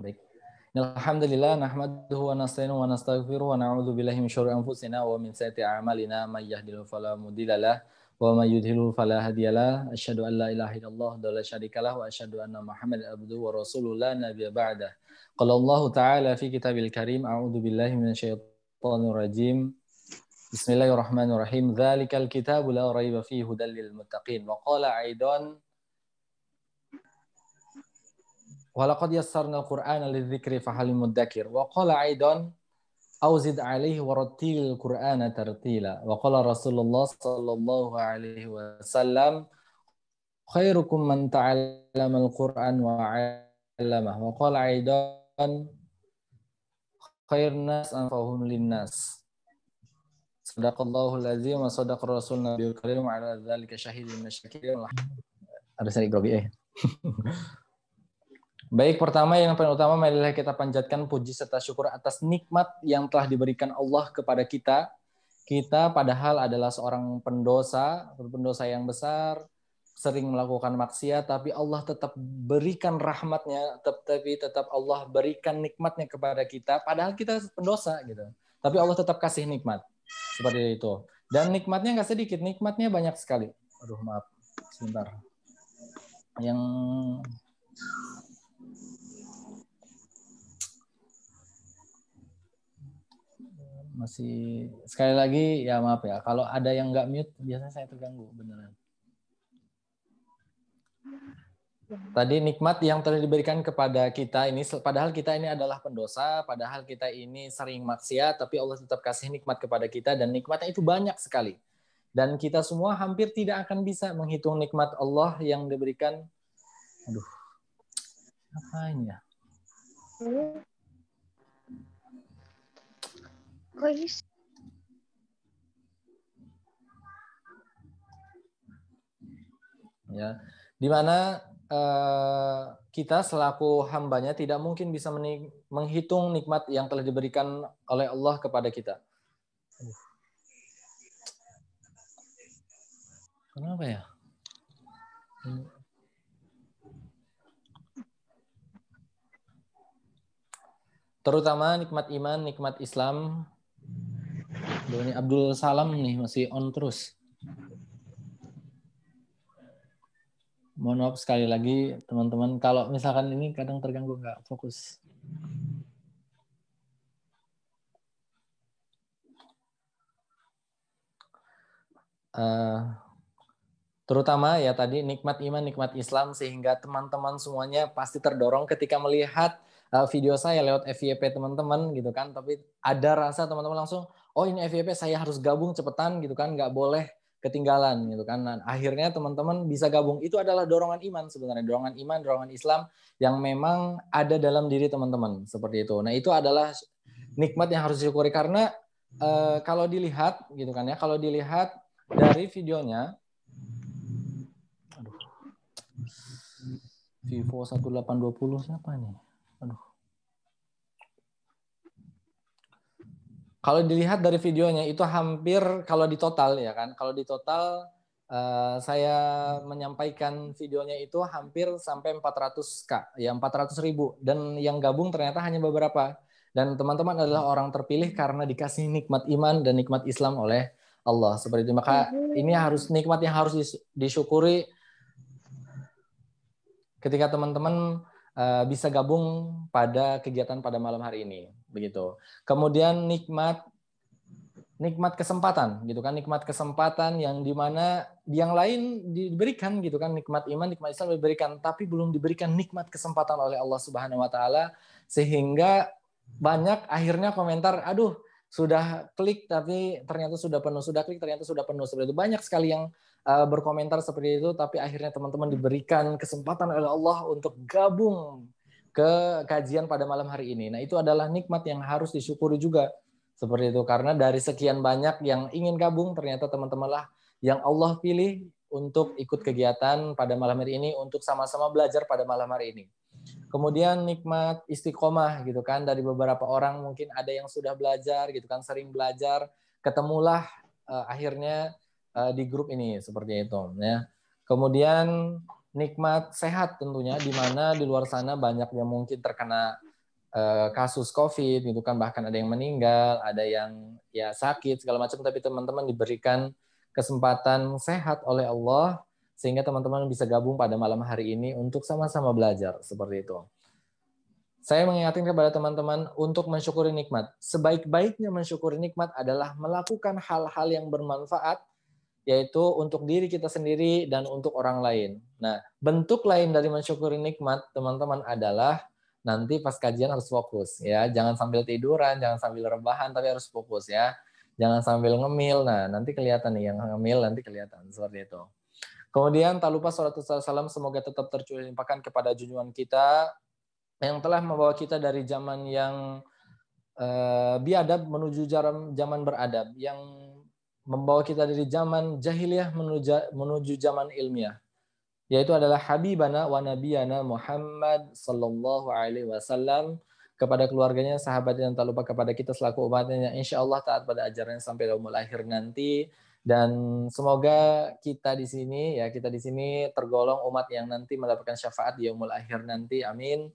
Baik. Alhamdulillah nahmaduhu wa nasta'inuhu wa nastaghfiruh wa na'udzu billahi min syururi anfusina wa min sayyiati a'malina may yahdihillahu fala mudhillalah wa may yudhlilhu fala hadiyalah asyhadu an la ilaha illallah wa la syarikalah wa asyhadu anna muhammadan abduhu wa rasuluhu la nabiyya ba'da qala Allah ta'ala fi kitabil karim a'udzu billahi minasyaitonir rajim Bismillahirrahmanirrahim. Dzalikal kitabu la raiba fihi hudal lil muttaqin. Wa qala aidan ولقد يسرنا القرآن للذكر فهل مدكر وقال أيضا أو زد عليه ورتل القرآن ترتيلا وقال رسول الله صلى الله عليه وسلم خيركم من تعلم القرآن وعلمه وقال أيضا خير الناس أنفهم للناس صدق الله العظيم وصدق رسول النبي الكريم على ذلك شهيد من الشاكرين إيه؟ ada Baik, pertama yang paling utama marilah kita panjatkan puji serta syukur atas nikmat yang telah diberikan Allah kepada kita. Kita padahal adalah seorang pendosa, pendosa yang besar, sering melakukan maksiat, tapi Allah tetap berikan rahmatnya, tetapi tetap Allah berikan nikmatnya kepada kita, padahal kita pendosa gitu. Tapi Allah tetap kasih nikmat, seperti itu. Dan nikmatnya nggak sedikit, nikmatnya banyak sekali. Aduh maaf, sebentar. Yang masih sekali lagi ya maaf ya kalau ada yang nggak mute biasanya saya terganggu beneran Tadi nikmat yang telah diberikan kepada kita ini, padahal kita ini adalah pendosa, padahal kita ini sering maksiat, tapi Allah tetap kasih nikmat kepada kita dan nikmatnya itu banyak sekali. Dan kita semua hampir tidak akan bisa menghitung nikmat Allah yang diberikan. Aduh, apa ini ya guys. Ya, di mana uh, kita selaku hambanya tidak mungkin bisa menghitung nikmat yang telah diberikan oleh Allah kepada kita. Kenapa ya? Hmm. terutama nikmat iman, nikmat Islam, ini Abdul Salam nih masih on terus. Mohon maaf sekali lagi teman-teman kalau misalkan ini kadang terganggu nggak fokus. Uh, terutama ya tadi nikmat iman, nikmat Islam sehingga teman-teman semuanya pasti terdorong ketika melihat Eh, video saya lewat FYP teman-teman gitu kan, tapi ada rasa teman-teman langsung, oh ini FYP saya harus gabung cepetan gitu kan, nggak boleh ketinggalan gitu kan. Nah, akhirnya teman-teman bisa gabung. Itu adalah dorongan iman sebenarnya, dorongan iman, dorongan Islam yang memang ada dalam diri teman-teman seperti itu. Nah, itu adalah nikmat yang harus disyukuri karena eh, kalau dilihat gitu kan ya, kalau dilihat dari videonya Vivo 1820 siapa nih? Kalau dilihat dari videonya itu hampir kalau di total ya kan, kalau di total Uh, saya menyampaikan videonya itu hampir sampai 400k, ya 400 ribu. Dan yang gabung ternyata hanya beberapa. Dan teman-teman adalah orang terpilih karena dikasih nikmat iman dan nikmat Islam oleh Allah. Seperti itu. Maka ini harus nikmat yang harus disyukuri ketika teman-teman uh, bisa gabung pada kegiatan pada malam hari ini begitu. Kemudian nikmat nikmat kesempatan gitu kan nikmat kesempatan yang dimana yang lain diberikan gitu kan nikmat iman nikmat Islam diberikan tapi belum diberikan nikmat kesempatan oleh Allah Subhanahu Wa Taala sehingga banyak akhirnya komentar aduh sudah klik tapi ternyata sudah penuh sudah klik ternyata sudah penuh seperti itu banyak sekali yang eh, berkomentar seperti itu tapi akhirnya teman-teman diberikan kesempatan oleh Allah untuk gabung ke kajian pada malam hari ini. Nah, itu adalah nikmat yang harus disyukuri juga. Seperti itu karena dari sekian banyak yang ingin gabung ternyata teman-teman lah yang Allah pilih untuk ikut kegiatan pada malam hari ini untuk sama-sama belajar pada malam hari ini. Kemudian nikmat istiqomah gitu kan dari beberapa orang mungkin ada yang sudah belajar gitu kan sering belajar ketemulah uh, akhirnya uh, di grup ini seperti itu ya. Kemudian nikmat sehat tentunya di mana di luar sana banyak yang mungkin terkena eh, kasus COVID gitu kan bahkan ada yang meninggal, ada yang ya sakit segala macam tapi teman-teman diberikan kesempatan sehat oleh Allah sehingga teman-teman bisa gabung pada malam hari ini untuk sama-sama belajar seperti itu. Saya mengingatkan kepada teman-teman untuk mensyukuri nikmat. Sebaik-baiknya mensyukuri nikmat adalah melakukan hal-hal yang bermanfaat yaitu untuk diri kita sendiri dan untuk orang lain. Nah, bentuk lain dari mensyukuri nikmat, teman-teman, adalah nanti pas kajian harus fokus ya. Jangan sambil tiduran, jangan sambil rebahan, tapi harus fokus ya. Jangan sambil ngemil. Nah, nanti kelihatan nih yang ngemil nanti kelihatan seperti itu. Kemudian tak lupa surat salam semoga tetap tercurahkan kepada junjungan kita yang telah membawa kita dari zaman yang eh, biadab menuju zaman beradab yang membawa kita dari zaman jahiliyah menuju, menuju zaman ilmiah yaitu adalah habibana wa nabiyana Muhammad sallallahu alaihi wasallam kepada keluarganya, sahabat yang tak lupa kepada kita selaku umatnya yang insya Allah taat pada ajarannya sampai umul akhir nanti dan semoga kita di sini ya kita di sini tergolong umat yang nanti mendapatkan syafaat di yaumul akhir nanti amin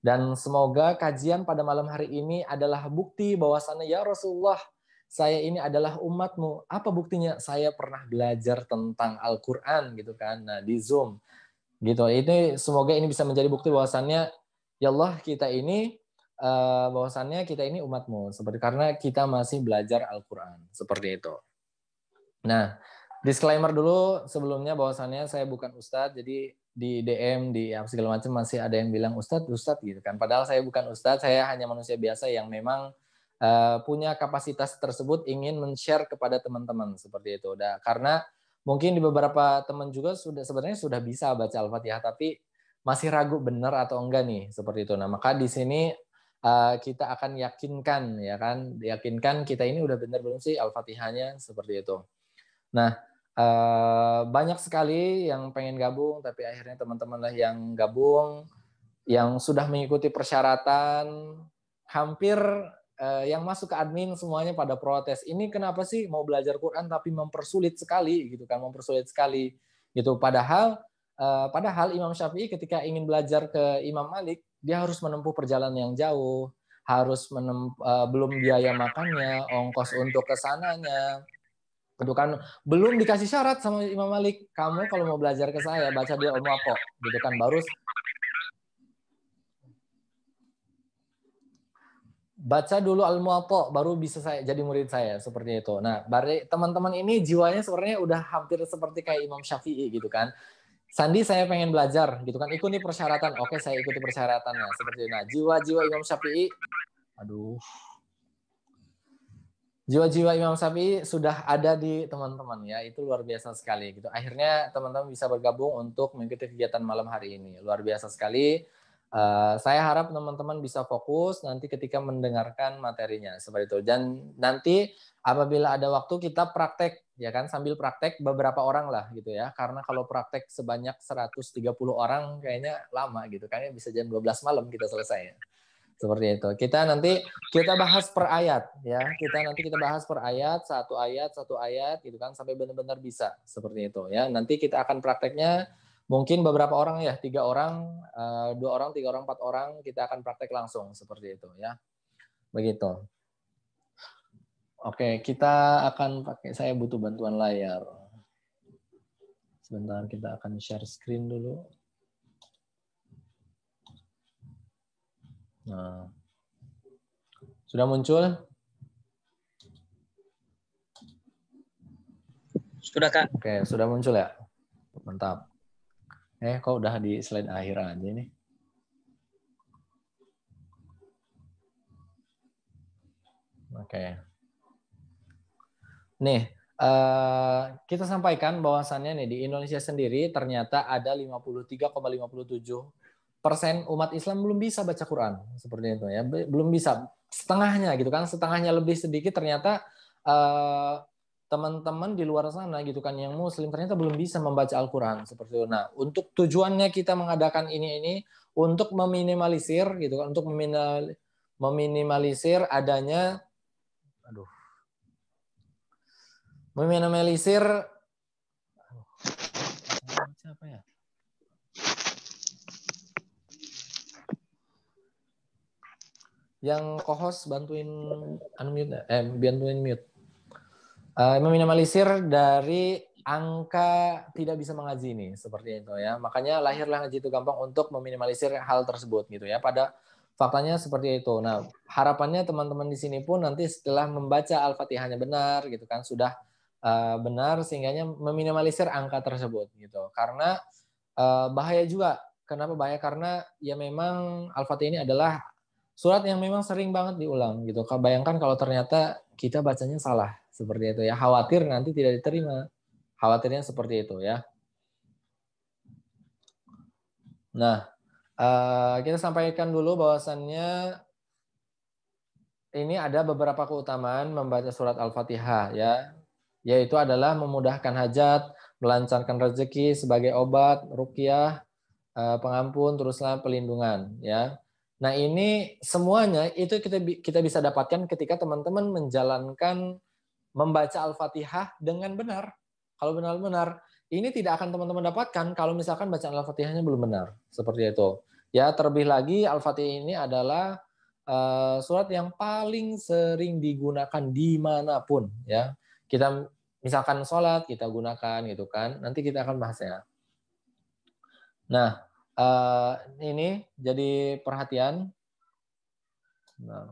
dan semoga kajian pada malam hari ini adalah bukti bahwasannya ya Rasulullah saya ini adalah umatmu. Apa buktinya? Saya pernah belajar tentang Al-Quran gitu kan, nah di Zoom. Gitu. Ini semoga ini bisa menjadi bukti bahwasannya ya Allah kita ini eh, bahwasannya kita ini umatmu seperti karena kita masih belajar Al-Quran seperti itu. Nah, disclaimer dulu sebelumnya bahwasannya saya bukan ustadz jadi di DM di apa segala macam masih ada yang bilang ustadz ustadz gitu kan padahal saya bukan ustadz saya hanya manusia biasa yang memang Eh, punya kapasitas tersebut ingin men-share kepada teman-teman seperti itu. Nah, karena mungkin di beberapa teman juga sudah sebenarnya sudah bisa baca Al-Fatihah tapi masih ragu benar atau enggak nih seperti itu. Nah, maka di sini eh, kita akan yakinkan ya kan, yakinkan kita ini udah benar belum sih Al-Fatihahnya seperti itu. Nah, eh, banyak sekali yang pengen gabung tapi akhirnya teman-teman lah yang gabung yang sudah mengikuti persyaratan hampir uh, yang masuk ke admin semuanya pada protes. Ini kenapa sih mau belajar Quran tapi mempersulit sekali gitu kan, mempersulit sekali gitu. Padahal uh, padahal Imam Syafi'i ketika ingin belajar ke Imam Malik, dia harus menempuh perjalanan yang jauh, harus menem, uh, belum biaya makannya, ongkos untuk kesananya, itu kan belum dikasih syarat sama Imam Malik kamu kalau mau belajar ke saya baca di Al-Muwatta gitu kan baru baca dulu Al-Muwatta baru bisa saya jadi murid saya seperti itu. Nah, bari teman-teman ini jiwanya sebenarnya udah hampir seperti kayak Imam Syafi'i gitu kan. Sandi saya pengen belajar gitu kan. Ikuti persyaratan. Oke, saya ikuti persyaratannya. Seperti itu. Nah, jiwa-jiwa Imam Syafi'i aduh. Jiwa-jiwa Imam Syafi'i sudah ada di teman-teman ya. Itu luar biasa sekali gitu. Akhirnya teman-teman bisa bergabung untuk mengikuti kegiatan malam hari ini. Luar biasa sekali Eh, saya harap teman-teman bisa fokus nanti ketika mendengarkan materinya seperti itu. Dan nanti apabila ada waktu kita praktek ya kan sambil praktek beberapa orang lah gitu ya. Karena kalau praktek sebanyak 130 orang kayaknya lama gitu. Kayaknya bisa jam 12 malam kita selesai. Ya. Seperti itu. Kita nanti kita bahas per ayat ya. Kita nanti kita bahas per ayat, satu ayat, satu ayat gitu kan sampai benar-benar bisa. Seperti itu ya. Nanti kita akan prakteknya mungkin beberapa orang ya tiga orang eh, dua orang tiga orang empat orang kita akan praktek langsung seperti itu ya begitu oke kita akan pakai saya butuh bantuan layar sebentar kita akan share screen dulu nah sudah muncul sudah kak oke sudah muncul ya mantap Eh, kok udah di slide akhir aja nih. Oke. Okay. Nih, kita sampaikan bahwasannya nih di Indonesia sendiri ternyata ada 53,57 persen umat Islam belum bisa baca Quran seperti itu ya belum bisa setengahnya gitu kan setengahnya lebih sedikit ternyata uh, teman-teman di luar sana gitu kan yang muslim ternyata belum bisa membaca Al-Qur'an seperti itu. Nah, untuk tujuannya kita mengadakan ini ini untuk meminimalisir gitu kan untuk meminimal meminimalisir adanya aduh meminimalisir siapa ya? Yang kohos bantuin unmute eh bantuin mute uh, meminimalisir dari angka tidak bisa mengaji ini seperti itu ya. Makanya lahirlah ngaji itu gampang untuk meminimalisir hal tersebut gitu ya. Pada faktanya seperti itu. Nah, harapannya teman-teman di sini pun nanti setelah membaca Al-Fatihahnya benar gitu kan sudah uh, benar sehingganya meminimalisir angka tersebut gitu. Karena uh, bahaya juga. Kenapa bahaya? Karena ya memang Al-Fatihah ini adalah surat yang memang sering banget diulang gitu. Bayangkan kalau ternyata kita bacanya salah seperti itu ya. Khawatir nanti tidak diterima. Khawatirnya seperti itu ya. Nah, eh, kita sampaikan dulu bahwasannya ini ada beberapa keutamaan membaca surat Al-Fatihah ya, yaitu adalah memudahkan hajat, melancarkan rezeki sebagai obat, rukyah, eh, pengampun, teruslah pelindungan ya. Nah, ini semuanya itu kita kita bisa dapatkan ketika teman-teman menjalankan membaca Al-Fatihah dengan benar. Kalau benar-benar, ini tidak akan teman-teman dapatkan kalau misalkan bacaan Al-Fatihahnya belum benar. Seperti itu. Ya, terlebih lagi Al-Fatihah ini adalah uh, surat yang paling sering digunakan dimanapun. Ya, kita misalkan sholat kita gunakan gitu kan. Nanti kita akan bahasnya. Nah, uh, ini jadi perhatian. Nah,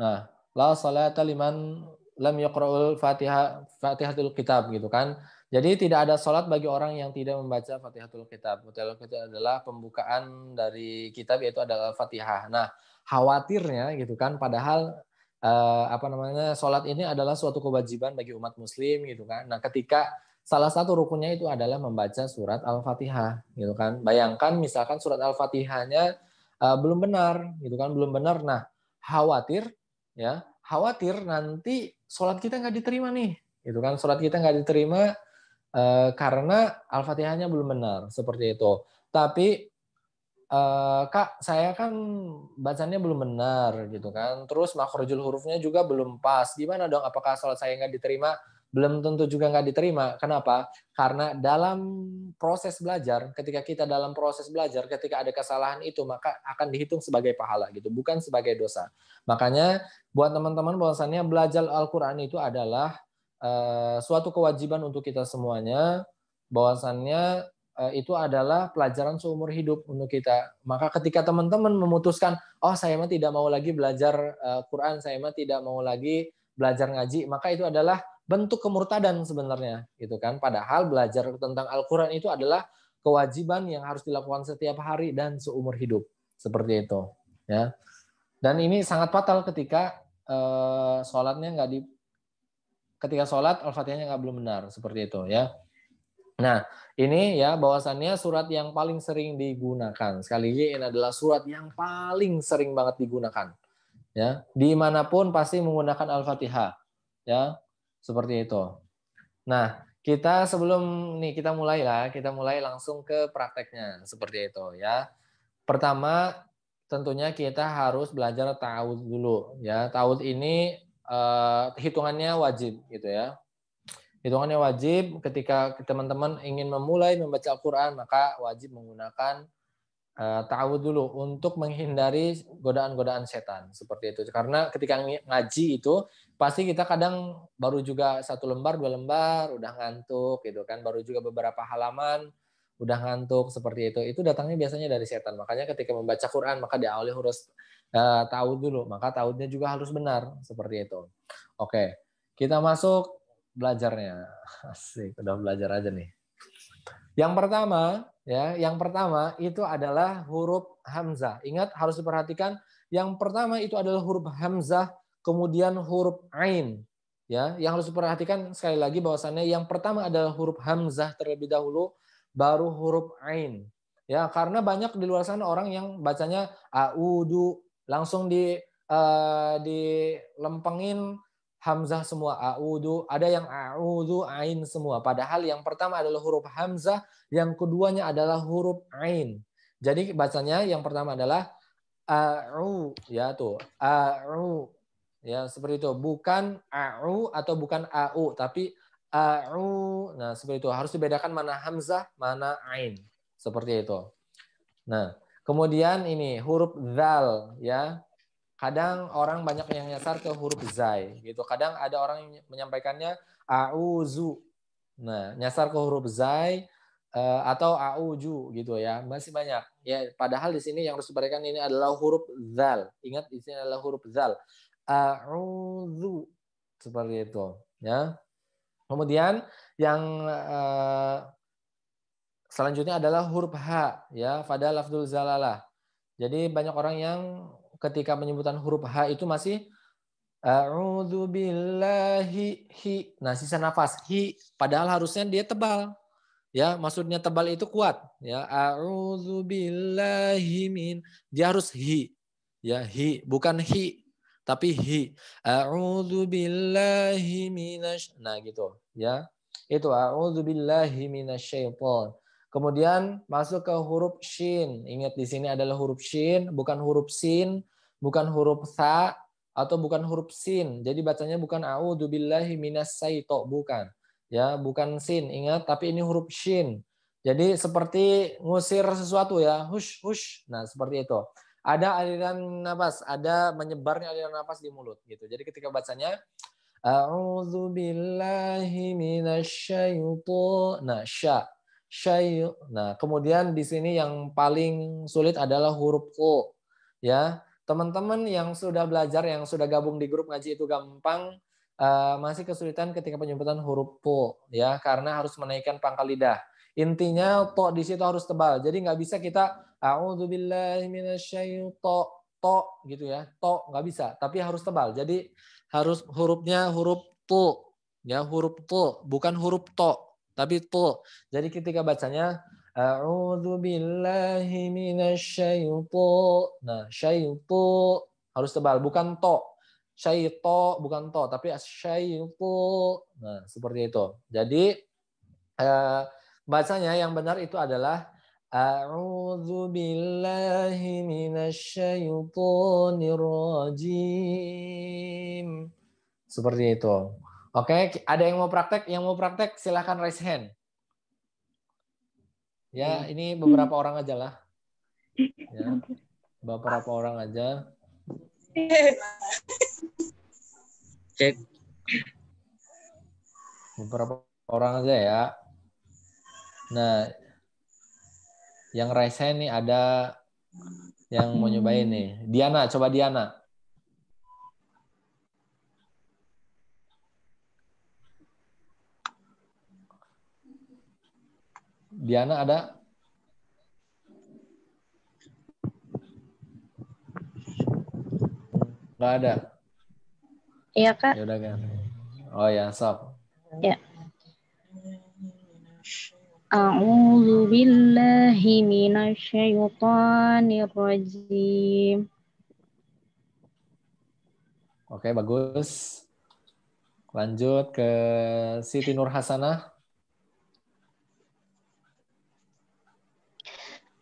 nah la salata liman lam yaqra'ul Fatihah Fatihatul Kitab gitu kan. Jadi tidak ada sholat bagi orang yang tidak membaca Fatihatul Kitab. Fatihatul Kitab adalah pembukaan dari kitab yaitu adalah Fatihah. Nah, khawatirnya gitu kan padahal eh, apa namanya sholat ini adalah suatu kewajiban bagi umat muslim gitu kan. Nah, ketika salah satu rukunnya itu adalah membaca surat Al-Fatihah gitu kan. Bayangkan misalkan surat Al-Fatihahnya eh, belum benar gitu kan, belum benar. Nah, khawatir ya khawatir nanti sholat kita nggak diterima nih, gitu kan? Sholat kita nggak diterima eh, karena al-fatihahnya belum benar, seperti itu. Tapi eh, kak, saya kan bacanya belum benar, gitu kan? Terus makrojul hurufnya juga belum pas. Gimana dong? Apakah sholat saya nggak diterima? belum tentu juga nggak diterima. Kenapa? Karena dalam proses belajar, ketika kita dalam proses belajar, ketika ada kesalahan itu maka akan dihitung sebagai pahala gitu, bukan sebagai dosa. Makanya buat teman-teman bahwasannya belajar Al-Qur'an itu adalah uh, suatu kewajiban untuk kita semuanya bahwasannya eh, itu adalah pelajaran seumur hidup untuk kita. Maka ketika teman-teman memutuskan, oh saya mah tidak mau lagi belajar eh, Quran, saya mah tidak mau lagi belajar ngaji, maka itu adalah bentuk kemurtadan sebenarnya gitu kan padahal belajar tentang Al-Qur'an itu adalah kewajiban yang harus dilakukan setiap hari dan seumur hidup seperti itu ya dan ini sangat fatal ketika eh, sholatnya nggak di ketika sholat al-fatihahnya nggak belum benar seperti itu ya nah ini ya bahwasannya surat yang paling sering digunakan sekali lagi ini adalah surat yang paling sering banget digunakan ya dimanapun pasti menggunakan al-fatihah ya seperti itu. Nah, kita sebelum nih kita mulai lah, kita mulai langsung ke prakteknya seperti itu ya. Pertama, tentunya kita harus belajar taud dulu ya. Taud ini eh, hitungannya wajib gitu ya. Hitungannya wajib ketika teman-teman ingin memulai membaca Al-Qur'an maka wajib menggunakan eh, ta'awud dulu untuk menghindari godaan-godaan setan seperti itu. Karena ketika ngaji itu pasti kita kadang baru juga satu lembar dua lembar udah ngantuk gitu kan baru juga beberapa halaman udah ngantuk seperti itu itu datangnya biasanya dari setan makanya ketika membaca Quran maka diawali harus uh, eh, tahu dulu maka tahunnya juga harus benar seperti itu oke kita masuk belajarnya asik udah belajar aja nih yang pertama ya yang pertama itu adalah huruf hamzah ingat harus diperhatikan yang pertama itu adalah huruf hamzah kemudian huruf ain. Ya, yang harus diperhatikan sekali lagi bahwasannya yang pertama adalah huruf hamzah terlebih dahulu, baru huruf ain. Ya, karena banyak di luar sana orang yang bacanya audu langsung di uh, dilempengin hamzah semua audu, ada yang audu ain semua. Padahal yang pertama adalah huruf hamzah, yang keduanya adalah huruf ain. Jadi bacanya yang pertama adalah a'u ya tuh, a'u Ya, seperti itu. Bukan a'u atau bukan a'u, tapi a'u. Nah, seperti itu. Harus dibedakan mana hamzah, mana ain. Seperti itu. Nah, kemudian ini huruf zal ya. Kadang orang banyak yang nyasar ke huruf zai gitu. Kadang ada orang yang menyampaikannya auzu. Nah, nyasar ke huruf zai eh, atau auju gitu ya. Masih banyak. Ya, padahal di sini yang harus diberikan ini adalah huruf zal. Ingat di sini adalah huruf zal a'udzu seperti itu ya. Kemudian yang eh, selanjutnya adalah huruf h ya pada lafzul zalalah. Jadi banyak orang yang ketika penyebutan huruf h itu masih a'udzu billahi hi. Nah, sisa nafas hi padahal harusnya dia tebal. Ya, maksudnya tebal itu kuat ya. A'udzu billahi min. Dia harus hi. Ya, hi bukan hi tapi hi a'udzu billahi minasy nah gitu ya itu a'udzu billahi minasyaiton kemudian masuk ke huruf shin ingat di sini adalah huruf shin bukan huruf sin bukan huruf sa atau bukan huruf sin jadi bacanya bukan a'udzu billahi minasyaiton bukan ya bukan sin ingat tapi ini huruf shin jadi seperti ngusir sesuatu ya hush hush nah seperti itu ada aliran nafas, ada menyebarnya aliran nafas di mulut gitu. Jadi ketika bacanya A'udzu billahi Nah, Nah, kemudian di sini yang paling sulit adalah huruf Q. Ya, teman-teman yang sudah belajar, yang sudah gabung di grup ngaji itu gampang. Eh, masih kesulitan ketika penyebutan huruf po ya karena harus menaikkan pangkal lidah intinya to di situ harus tebal jadi nggak bisa kita A'udzu billahi minasyaitonir to gitu ya. To nggak bisa, tapi harus tebal. Jadi harus hurufnya huruf tu ya, huruf tu bukan huruf to, tapi tu. Jadi ketika bacanya A'udzu billahi minasyaitonir. Nah, syaiton harus tebal, bukan to. Syaito bukan to, tapi syaito. Nah, seperti itu. Jadi eh, bacanya yang benar itu adalah أعوذ بالله من الشيطان الرجيم. Seperti itu. Oke, ada yang mau praktek? Yang mau praktek silahkan raise hand. Ya, hmm. ini beberapa orang aja lah. Ya, beberapa orang aja. Cek. Beberapa orang aja ya. Nah, yang raise hand nih ada yang mau nyobain nih. Hmm. Diana, coba Diana. Diana ada? Gak ada. Iya kak. Yaudah, kan. Oh ya, sob. Yeah. أعوذ بالله من الشيطان الرجيم Oke, bagus. Lanjut ke Siti Nur Hasanah.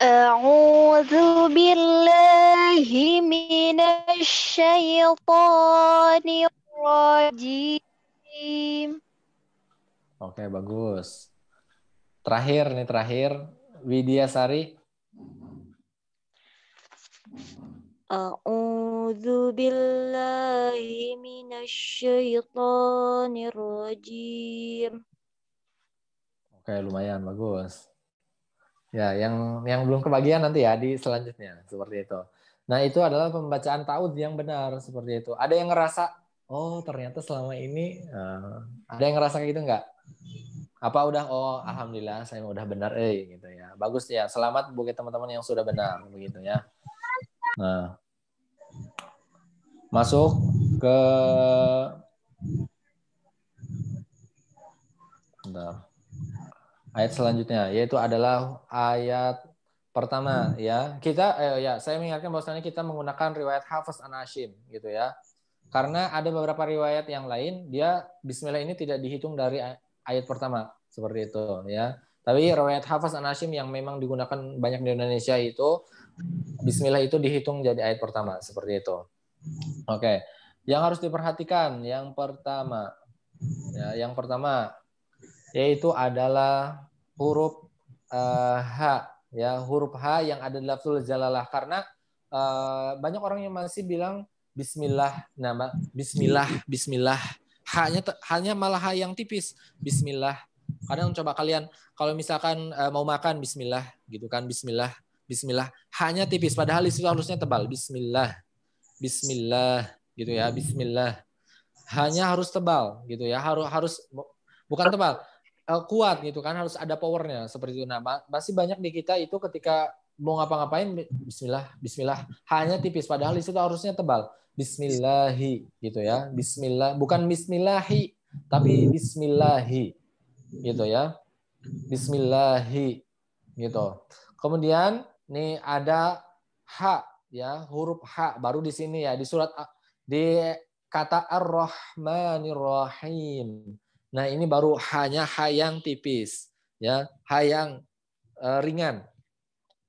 أعوذ بالله من الشيطان الرجيم Oke, bagus. Terakhir nih terakhir Widya Sari. A'udzu billahi minasyaitonir rajim. Oke, lumayan bagus. Ya, yang yang belum kebagian nanti ya di selanjutnya seperti itu. Nah, itu adalah pembacaan taud yang benar seperti itu. Ada yang ngerasa, oh ternyata selama ini uh, ada yang ngerasa kayak gitu nggak? apa udah oh alhamdulillah saya udah benar eh gitu ya bagus ya selamat buat teman-teman yang sudah benar begitu ya nah masuk ke Bentar. ayat selanjutnya yaitu adalah ayat pertama ya kita eh, ya saya mengingatkan bahwasanya kita menggunakan riwayat Hafiz Anashim gitu ya karena ada beberapa riwayat yang lain dia Bismillah ini tidak dihitung dari ayat pertama seperti itu ya. Tapi riwayat Hafaz Hashim yang memang digunakan banyak di Indonesia itu Bismillah itu dihitung jadi ayat pertama seperti itu. Oke, yang harus diperhatikan yang pertama, ya, yang pertama yaitu adalah huruf uh, H, ya huruf H yang ada di lafzul jalalah karena uh, banyak orang yang masih bilang Bismillah, nama Bismillah, Bismillah hanya hanya malah yang tipis. Bismillah. Kadang coba kalian kalau misalkan uh, mau makan bismillah gitu kan bismillah bismillah hanya tipis padahal itu harusnya tebal bismillah bismillah gitu ya bismillah hanya harus tebal gitu ya harus harus bukan tebal uh, kuat gitu kan harus ada powernya seperti itu nama masih banyak di kita itu ketika mau ngapa-ngapain bismillah bismillah hanya tipis padahal itu harusnya tebal Bismillahi gitu ya. Bismillah bukan Bismillahi tapi Bismillahi gitu ya. Bismillahi gitu. Kemudian nih ada h, ya huruf h baru di sini ya di surat di kata ar-Rahmanir Rahim. Nah ini baru hanya h yang tipis ya h yang eh, ringan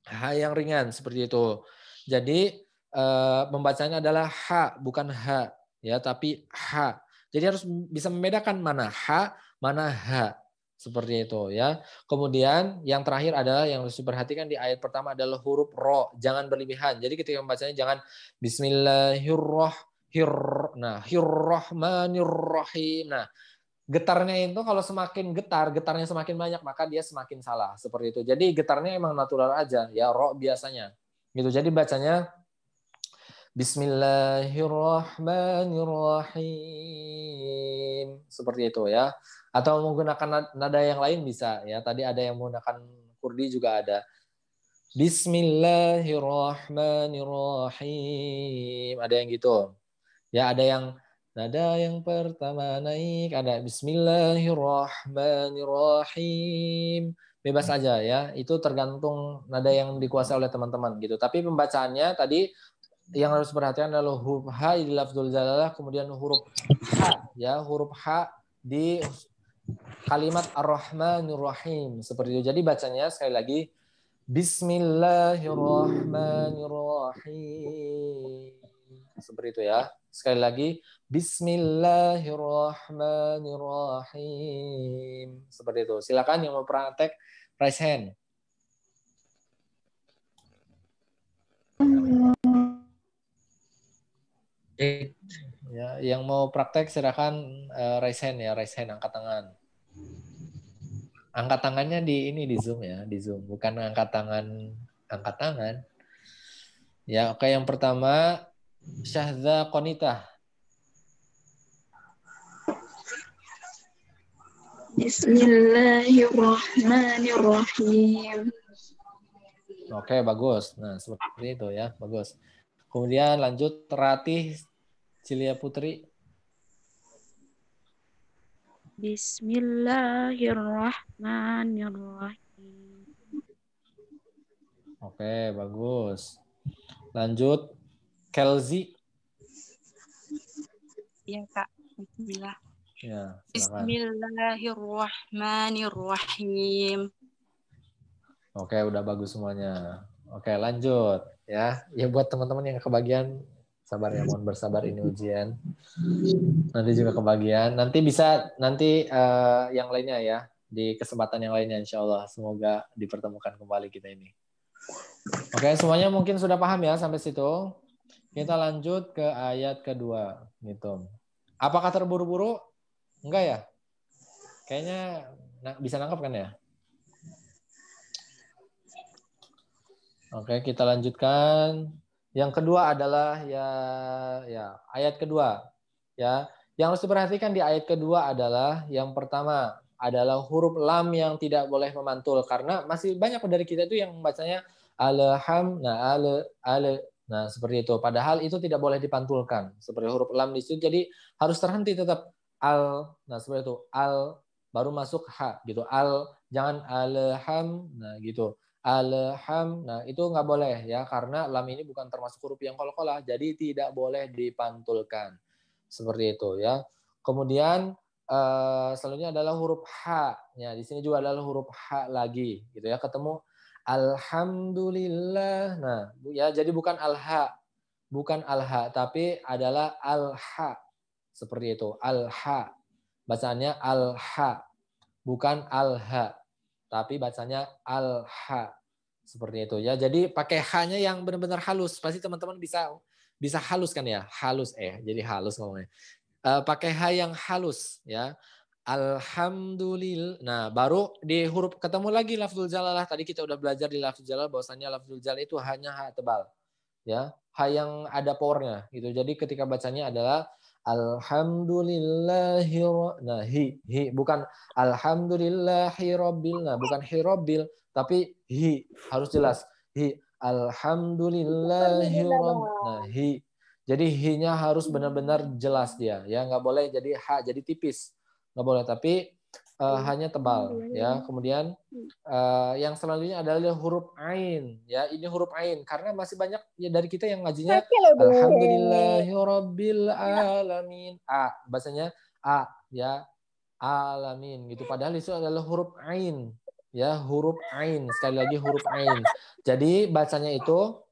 h yang ringan seperti itu. Jadi Eh, membacanya adalah h bukan h ya tapi h Jadi harus bisa membedakan mana h mana h Seperti itu ya. Kemudian yang terakhir adalah yang harus diperhatikan di ayat pertama adalah huruf ro, jangan berlebihan. Jadi ketika membacanya jangan bismillahirrahmanirrahim. Nah, Nah, getarnya itu kalau semakin getar, getarnya semakin banyak maka dia semakin salah seperti itu. Jadi getarnya emang natural aja ya ro biasanya. Gitu. Jadi bacanya Bismillahirrahmanirrahim. Seperti itu ya. Atau menggunakan nada yang lain bisa ya. Tadi ada yang menggunakan kurdi juga ada. Bismillahirrahmanirrahim. Ada yang gitu. Ya, ada yang nada yang pertama naik, ada bismillahirrahmanirrahim. Bebas aja ya. Itu tergantung nada yang dikuasai oleh teman-teman gitu. Tapi pembacaannya tadi yang harus perhatian adalah huruf H di lafzul jalalah kemudian huruf H ya huruf H di kalimat ar-Rahmanur Rahim seperti itu. Jadi bacanya sekali lagi Bismillahirrahmanirrahim. Seperti itu ya. Sekali lagi Bismillahirrahmanirrahim. Seperti itu. Silakan yang mau praktek raise hand. Ya, yang mau praktek silahkan uh, eh, raise hand ya, raise hand angkat tangan. Angkat tangannya di ini di Zoom ya, di Zoom, bukan angkat tangan angkat tangan. Ya, oke yang pertama Syahza Konita. Bismillahirrahmanirrahim. Oke, bagus. Nah, seperti itu ya, bagus. Kemudian lanjut Ratih Cilia Putri. Bismillahirrahmanirrahim. Oke, bagus. Lanjut Kelzi. Iya, Kak. Bismillah. Ya, Bismillahirrahmanirrahim. Oke, udah bagus semuanya. Oke, lanjut ya. Ya buat teman-teman yang kebagian sabar ya, mohon bersabar ini ujian. Nanti juga kebagian. Nanti bisa nanti uh, yang lainnya ya di kesempatan yang lainnya insya Allah semoga dipertemukan kembali kita ini. Oke, semuanya mungkin sudah paham ya sampai situ. Kita lanjut ke ayat kedua gitu. Apakah terburu-buru? Enggak ya? Kayaknya bisa nangkap kan ya? Oke, kita lanjutkan. Yang kedua adalah ya ya ayat kedua. Ya, yang harus diperhatikan di ayat kedua adalah yang pertama adalah huruf lam yang tidak boleh memantul karena masih banyak dari kita itu yang membacanya alham nah ale ale nah seperti itu padahal itu tidak boleh dipantulkan seperti huruf lam di situ jadi harus terhenti tetap al nah seperti itu al baru masuk h gitu al jangan alham nah gitu alham. Nah, itu nggak boleh ya karena lam ini bukan termasuk huruf yang kolkolah, jadi tidak boleh dipantulkan. Seperti itu ya. Kemudian eh, selanjutnya adalah huruf h. Ya, di sini juga adalah huruf h lagi gitu ya, ketemu alhamdulillah. Nah, ya jadi bukan alha, bukan alha tapi adalah alha. Seperti itu, alha. Bacaannya alha bukan alha tapi bacanya al-ha. Seperti itu ya. Jadi pakai h-nya yang benar-benar halus. Pasti teman-teman bisa bisa halus kan ya? Halus eh jadi halus ngomongnya. Uh, pakai h yang halus ya. Alhamdulillah. Nah, baru di huruf ketemu lagi lafzul jalalah. Tadi kita udah belajar di lafzul jalalah bahwasanya lafzul jalalah itu hanya h tebal. Ya, h yang ada pornya gitu. Jadi ketika bacanya adalah Alhamdulillahi nah hi, hi bukan alhamdulillahi rabbil nah bukan hi rabbil tapi hi harus jelas hi alhamdulillahi nah hi jadi hi-nya harus benar-benar jelas dia ya nggak boleh jadi ha jadi tipis nggak boleh tapi uh, hanya tebal ya. Kemudian uh, yang selanjutnya adalah huruf ain ya. Ini huruf ain karena masih banyak ya dari kita yang ngajinya alhamdulillahirabbil iya. alamin. A bahasanya a ya. Alamin gitu. Padahal itu adalah huruf ain ya, huruf ain. Sekali lagi huruf ain. Jadi bacanya itu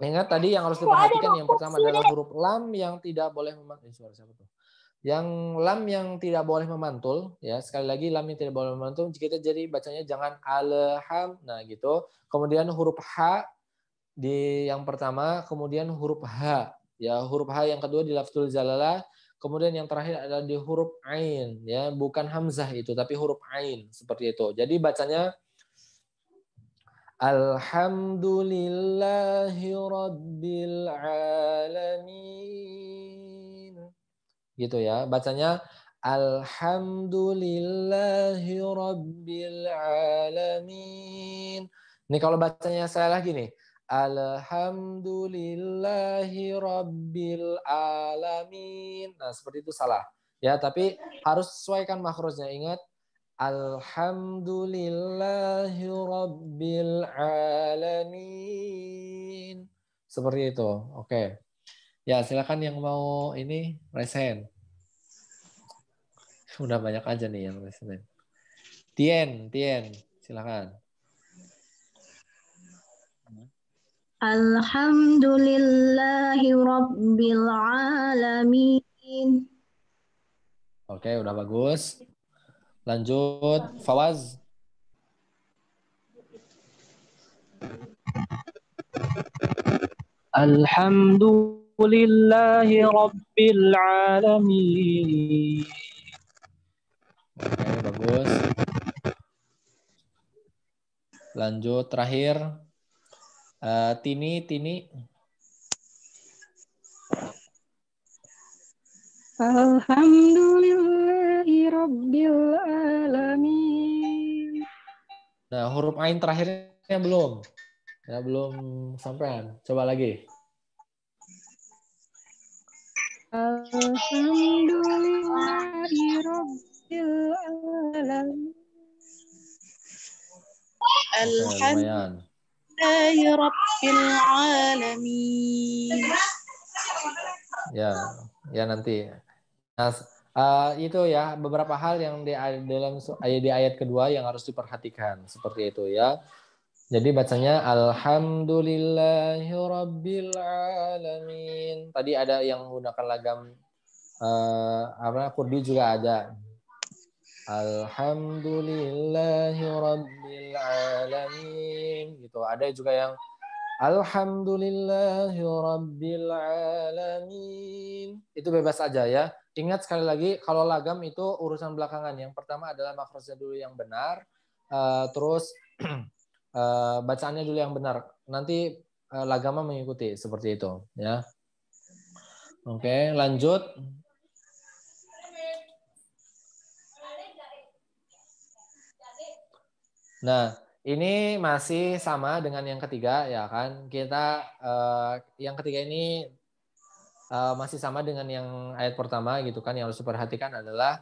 ingat tadi yang harus diperhatikan yang pertama adalah huruf lam yang tidak boleh memakai eh, suara siapa tuh? Yang lam yang tidak boleh memantul, ya sekali lagi lam yang tidak boleh memantul, kita jadi bacanya jangan alham, nah gitu. Kemudian huruf h di yang pertama, kemudian huruf h, ya huruf h yang kedua di lafzul jalalah, kemudian yang terakhir adalah di huruf ain, ya bukan hamzah itu, tapi huruf ain seperti itu. Jadi bacanya Alhamdulillahi Rabbil Alamin gitu ya. Bacanya Alhamdulillahi Rabbil Alamin. Ini kalau bacanya saya lagi nih. Alhamdulillahi Rabbil Alamin. Nah, seperti itu salah. Ya, tapi harus sesuaikan makhrajnya. Ingat, Alhamdulillahi Rabbil Alamin. Seperti itu. Oke. Okay. Ya, silakan yang mau ini resen, sudah Udah banyak aja nih yang resen. Tien, Tien, silakan. Alhamdulillahi Rabbil Alamin. Oke, udah bagus. Lanjut, Fawaz. Alhamdulillah Alhamdulillahi Rabbil Alamin. Oke, bagus. Lanjut, terakhir. Uh, tini, Tini. Alhamdulillahi Rabbil Alamin. Nah, huruf Ain terakhirnya belum. Ya, belum sampai. Coba lagi. Alhamdulillahi ya Rabbil Ya, ya nanti. Nah, uh, itu ya beberapa hal yang di dalam eh, di ayat kedua yang harus diperhatikan seperti itu ya. Jadi bacanya alamin. Tadi ada yang menggunakan lagam uh, apa Kurdi juga ada. alamin. Gitu. Ada juga yang alamin. Itu bebas aja ya. Ingat sekali lagi kalau lagam itu urusan belakangan. Yang pertama adalah makrosnya dulu yang benar. Uh, terus Eh, bacaannya dulu yang benar. Nanti eh, lagama mengikuti seperti itu, ya. Oke, lanjut. Nah, ini masih sama dengan yang ketiga ya kan. Kita uh, yang ketiga ini uh, masih sama dengan yang ayat pertama gitu kan. Yang harus diperhatikan adalah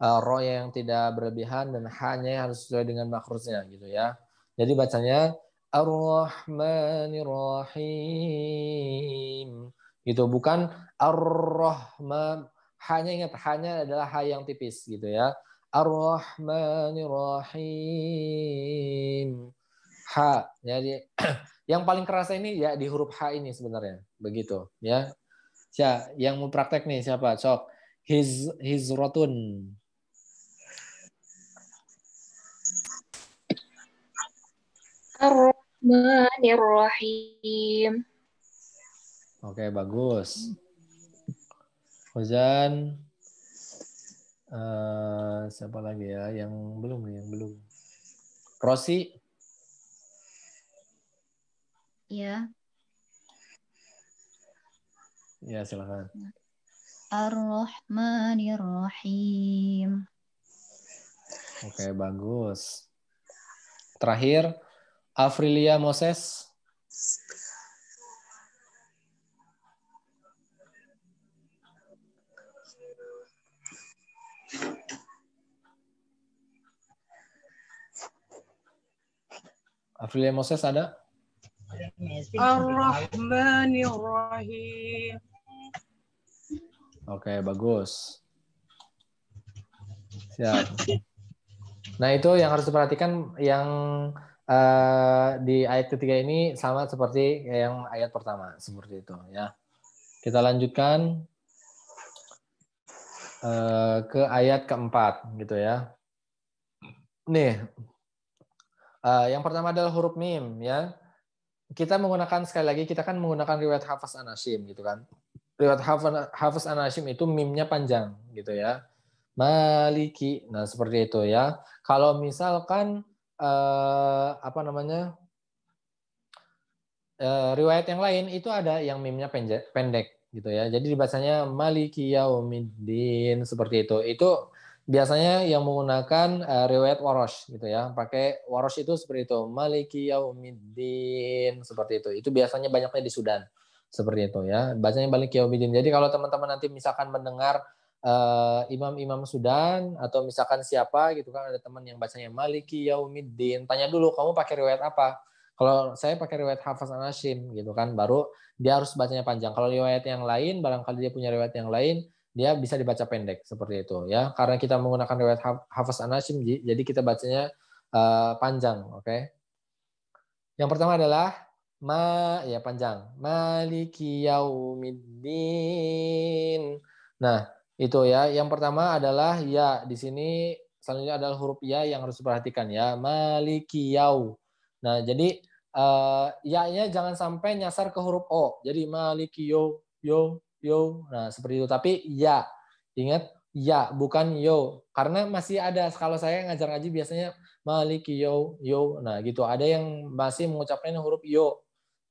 uh, roh yang tidak berlebihan dan hanya harus sesuai dengan makrusnya gitu ya. Jadi bacanya Ar-Rahmanir-Rahim. Gitu, bukan Ar-Rahman. Hanya ingat, hanya adalah hal yang tipis gitu ya. Ar-Rahmanir-Rahim. Ha. Jadi yang paling kerasa ini ya di huruf H ini sebenarnya. Begitu ya. Ya, yang mau praktek nih siapa? Cok. His, hizrotun. Bismillahirrahmanirrahim. Oke, bagus. Hozan, uh, eh, siapa lagi ya yang belum nih, yang belum? Rosi? Ya. Ya, silakan. Ar-Rahmanir-Rahim. Oke, bagus. Terakhir, Afrilia Moses. Afrilia Moses ada? Oke, okay, bagus. Siap. Nah, itu yang harus diperhatikan yang Eh, di ayat ketiga ini sama seperti yang ayat pertama seperti itu ya. Kita lanjutkan uh, ke ayat keempat gitu ya. Nih, uh, yang pertama adalah huruf mim ya. Kita menggunakan sekali lagi kita kan menggunakan riwayat hafaz anasim gitu kan. Riwayat hafaz anasim itu mimnya panjang gitu ya. Maliki, nah seperti itu ya. Kalau misalkan Eh, apa namanya uh, riwayat yang lain itu ada yang mimnya pendek gitu ya. Jadi dibacanya Maliki Yaumiddin seperti itu. Itu biasanya yang menggunakan uh, riwayat warosh gitu ya pakai warosh itu seperti itu maliki yaumiddin seperti itu itu biasanya banyaknya di Sudan seperti itu ya bacanya maliki yaumiddin jadi kalau teman-teman nanti misalkan mendengar Eh, imam-imam uh, Sudan atau misalkan siapa gitu kan ada teman yang bacanya Maliki Yaumiddin tanya dulu kamu pakai riwayat apa kalau saya pakai riwayat Hafaz anasim gitu kan baru dia harus bacanya panjang kalau riwayat yang lain barangkali dia punya riwayat yang lain dia bisa dibaca pendek seperti itu ya karena kita menggunakan riwayat Hafaz anasim jadi kita bacanya uh, panjang oke okay? yang pertama adalah ma ya panjang Maliki Yaumiddin nah itu ya. Yang pertama adalah ya. Di sini selanjutnya adalah huruf ya yang harus diperhatikan ya. maliki yau Nah, jadi uh, ya-nya jangan sampai nyasar ke huruf o. Jadi maliki yo, yo. Nah, seperti itu. Tapi ya. Ingat ya, bukan yo. Karena masih ada kalau saya ngajar ngaji biasanya maliki yo, yo. Nah, gitu. Ada yang masih mengucapkan huruf yo.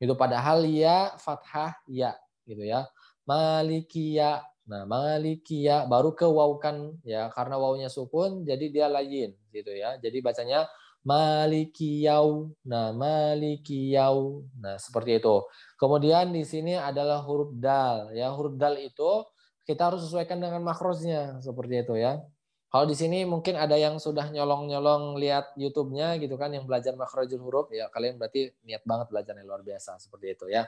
itu padahal ya fathah ya gitu ya. Maliki ya Nah, maliki baru ke kan ya karena wawnya sukun jadi dia lain gitu ya. Jadi bacanya maliki Nah, maliki Nah, seperti itu. Kemudian di sini adalah huruf dal ya. Huruf dal itu kita harus sesuaikan dengan makrosnya seperti itu ya. Kalau di sini mungkin ada yang sudah nyolong-nyolong lihat YouTube-nya gitu kan yang belajar makrojul huruf ya kalian berarti niat banget belajarnya luar biasa seperti itu ya.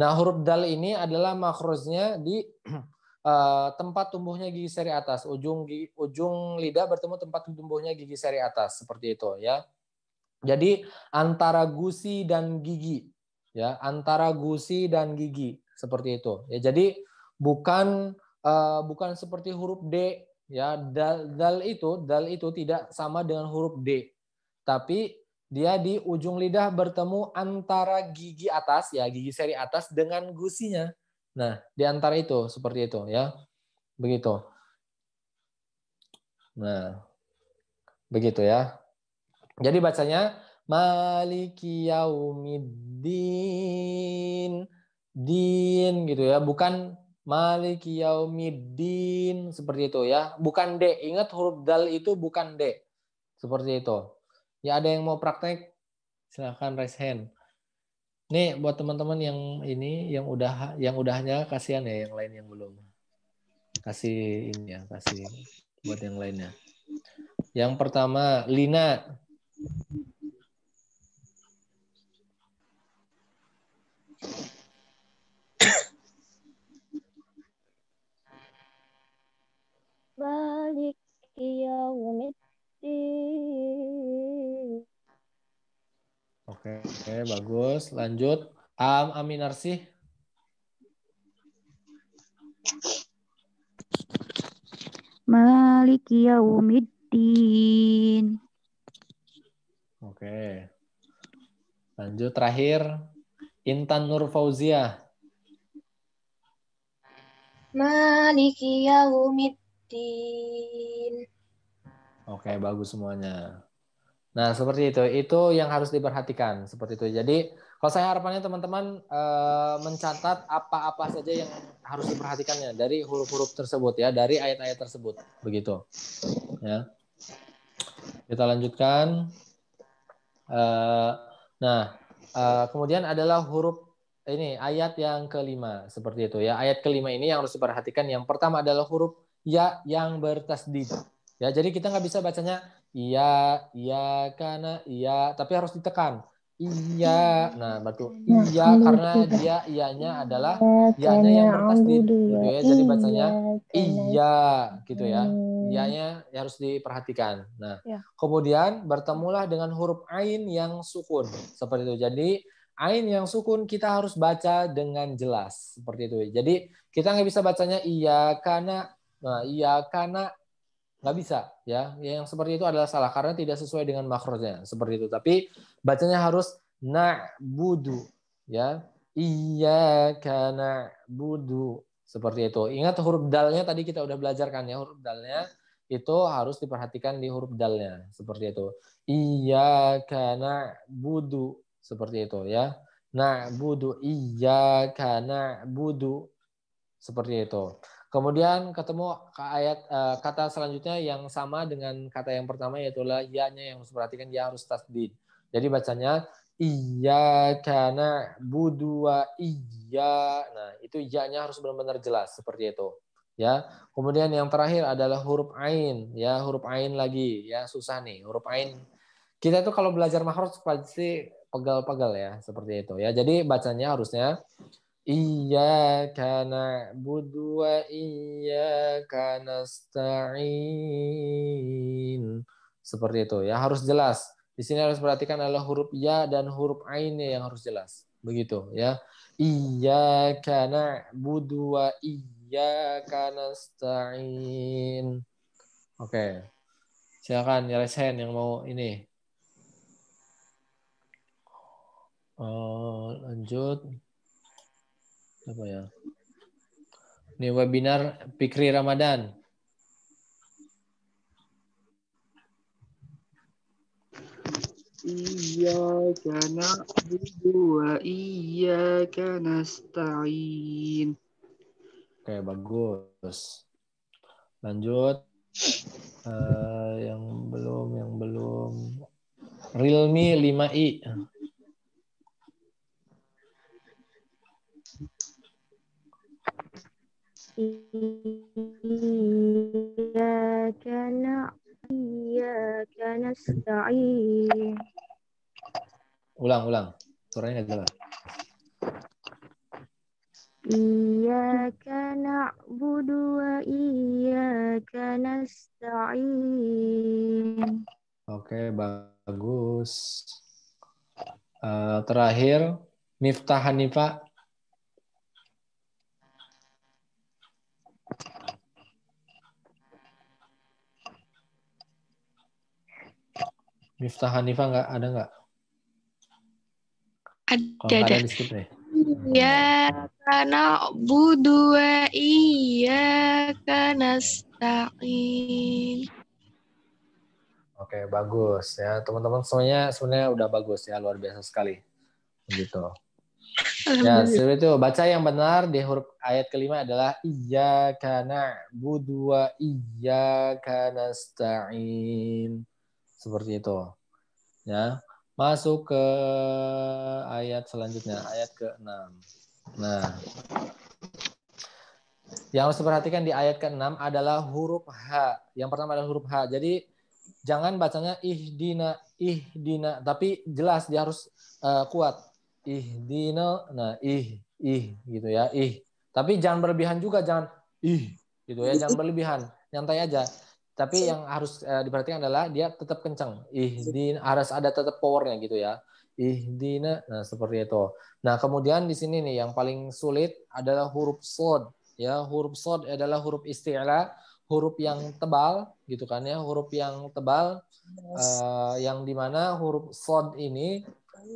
Nah, huruf dal ini adalah makrosnya di Eh, tempat tumbuhnya gigi seri atas, ujung gigi, ujung lidah bertemu tempat tumbuhnya gigi seri atas seperti itu ya. Jadi antara gusi dan gigi ya, antara gusi dan gigi seperti itu. Ya jadi bukan uh, bukan seperti huruf D ya dal, dal itu dal itu tidak sama dengan huruf D. Tapi dia di ujung lidah bertemu antara gigi atas ya gigi seri atas dengan gusinya Nah, di antara itu seperti itu ya. Begitu. Nah, begitu ya. Jadi bacanya maliki yaumiddin din gitu ya, bukan maliki yaumiddin seperti itu ya. Bukan D, ingat huruf dal itu bukan D. Seperti itu. Ya ada yang mau praktek? Silahkan raise hand. Nih buat teman-teman yang ini yang udah yang udahnya kasihan ya yang lain yang belum. Kasih ini ya, kasih buat yang lainnya. Yang pertama Lina. Balik yaumiddin Oke, okay, bagus. Lanjut. Am Aminarsi. Maliki yaumiddin. Oke. Okay. Lanjut terakhir Intan Nur Fauzia. Maliki yaumiddin. Oke, okay, bagus semuanya. Nah, seperti itu. Itu yang harus diperhatikan, seperti itu. Jadi, kalau saya harapannya teman-teman e, mencatat apa-apa saja yang harus diperhatikannya dari huruf-huruf tersebut ya, dari ayat-ayat tersebut, begitu. Ya. Kita lanjutkan. E, nah, e, kemudian adalah huruf ini ayat yang kelima, seperti itu ya. Ayat kelima ini yang harus diperhatikan. Yang pertama adalah huruf ya yang bertasdid Ya, jadi kita nggak bisa bacanya iya, iya karena iya, tapi harus ditekan. Iya. Nah, batu nah, Iya karena dia ianya adalah ianya iya, yang bertasdid gitu ya. Jadi iya, bacanya iya gitu ya. Hmm. Ianya harus diperhatikan. Nah, ya. kemudian bertemulah dengan huruf ain yang sukun. Seperti itu. Jadi ain yang sukun kita harus baca dengan jelas seperti itu. Jadi kita nggak bisa bacanya iya karena nah, iya karena nggak bisa ya yang seperti itu adalah salah karena tidak sesuai dengan makronya seperti itu tapi bacanya harus na'budu ya iya karena budu seperti itu ingat huruf dalnya tadi kita udah belajarkan ya huruf dalnya itu harus diperhatikan di huruf dalnya seperti itu iya karena budu seperti itu ya na budu iya karena budu seperti itu Kemudian ketemu ayat eh, kata selanjutnya yang sama dengan kata yang pertama yaitu la ya-nya yang harus perhatikan ya harus tasdid. Jadi bacanya iya karena budua iya. Nah, itu ya-nya harus benar-benar jelas seperti itu. Ya. Kemudian yang terakhir adalah huruf ain, ya huruf ain lagi ya susah nih huruf ain. Kita tuh kalau belajar makhraj pasti pegal-pegal ya seperti itu ya. Jadi bacanya harusnya Iya karena na'budu Iya karena stain Seperti itu ya, harus jelas. Di sini harus perhatikan adalah huruf ya dan huruf ainnya yang harus jelas. Begitu ya. Iya karena na'budu Iya karena stain Oke. Silakan ya hand yang mau ini. oh, lanjut apa ya? Ini webinar Pikri Ramadan. Iya karena dua iya karena stain. Oke, bagus. Lanjut. Uh, yang belum, yang belum. Realme 5i. إياك نعبد نستعين ulang ulang suaranya nggak jelas Iyyaka na'budu wa iyyaka nasta'in. Oke, bagus. Uh, terakhir, Miftah hanifah. Miftah Hanifah nggak ada nggak? Ada ada. Iya karena budua iya karena stain. Oke bagus ya teman-teman semuanya sebenarnya udah bagus ya luar biasa sekali begitu. Ya, seperti itu. Baca yang benar di huruf ayat kelima adalah iya karena budua iya karena stain seperti itu. Ya. Masuk ke ayat selanjutnya, ayat ke-6. Nah, yang harus diperhatikan di ayat ke-6 adalah huruf H. Yang pertama adalah huruf H. Jadi jangan bacanya ihdina, ihdina. Tapi jelas dia harus uh, kuat. Ihdina, nah ih, ih gitu ya, ih. Tapi jangan berlebihan juga, jangan ih gitu ya, jangan berlebihan. Nyantai aja tapi yang harus uh, diperhatikan adalah dia tetap kencang. Ihdin harus ada tetap powernya gitu ya. Ihdina nah seperti itu. Nah, kemudian di sini nih yang paling sulit adalah huruf sod ya. Huruf sod adalah huruf isti'la, huruf yang tebal gitu kan ya, huruf yang tebal uh, yang dimana huruf sod ini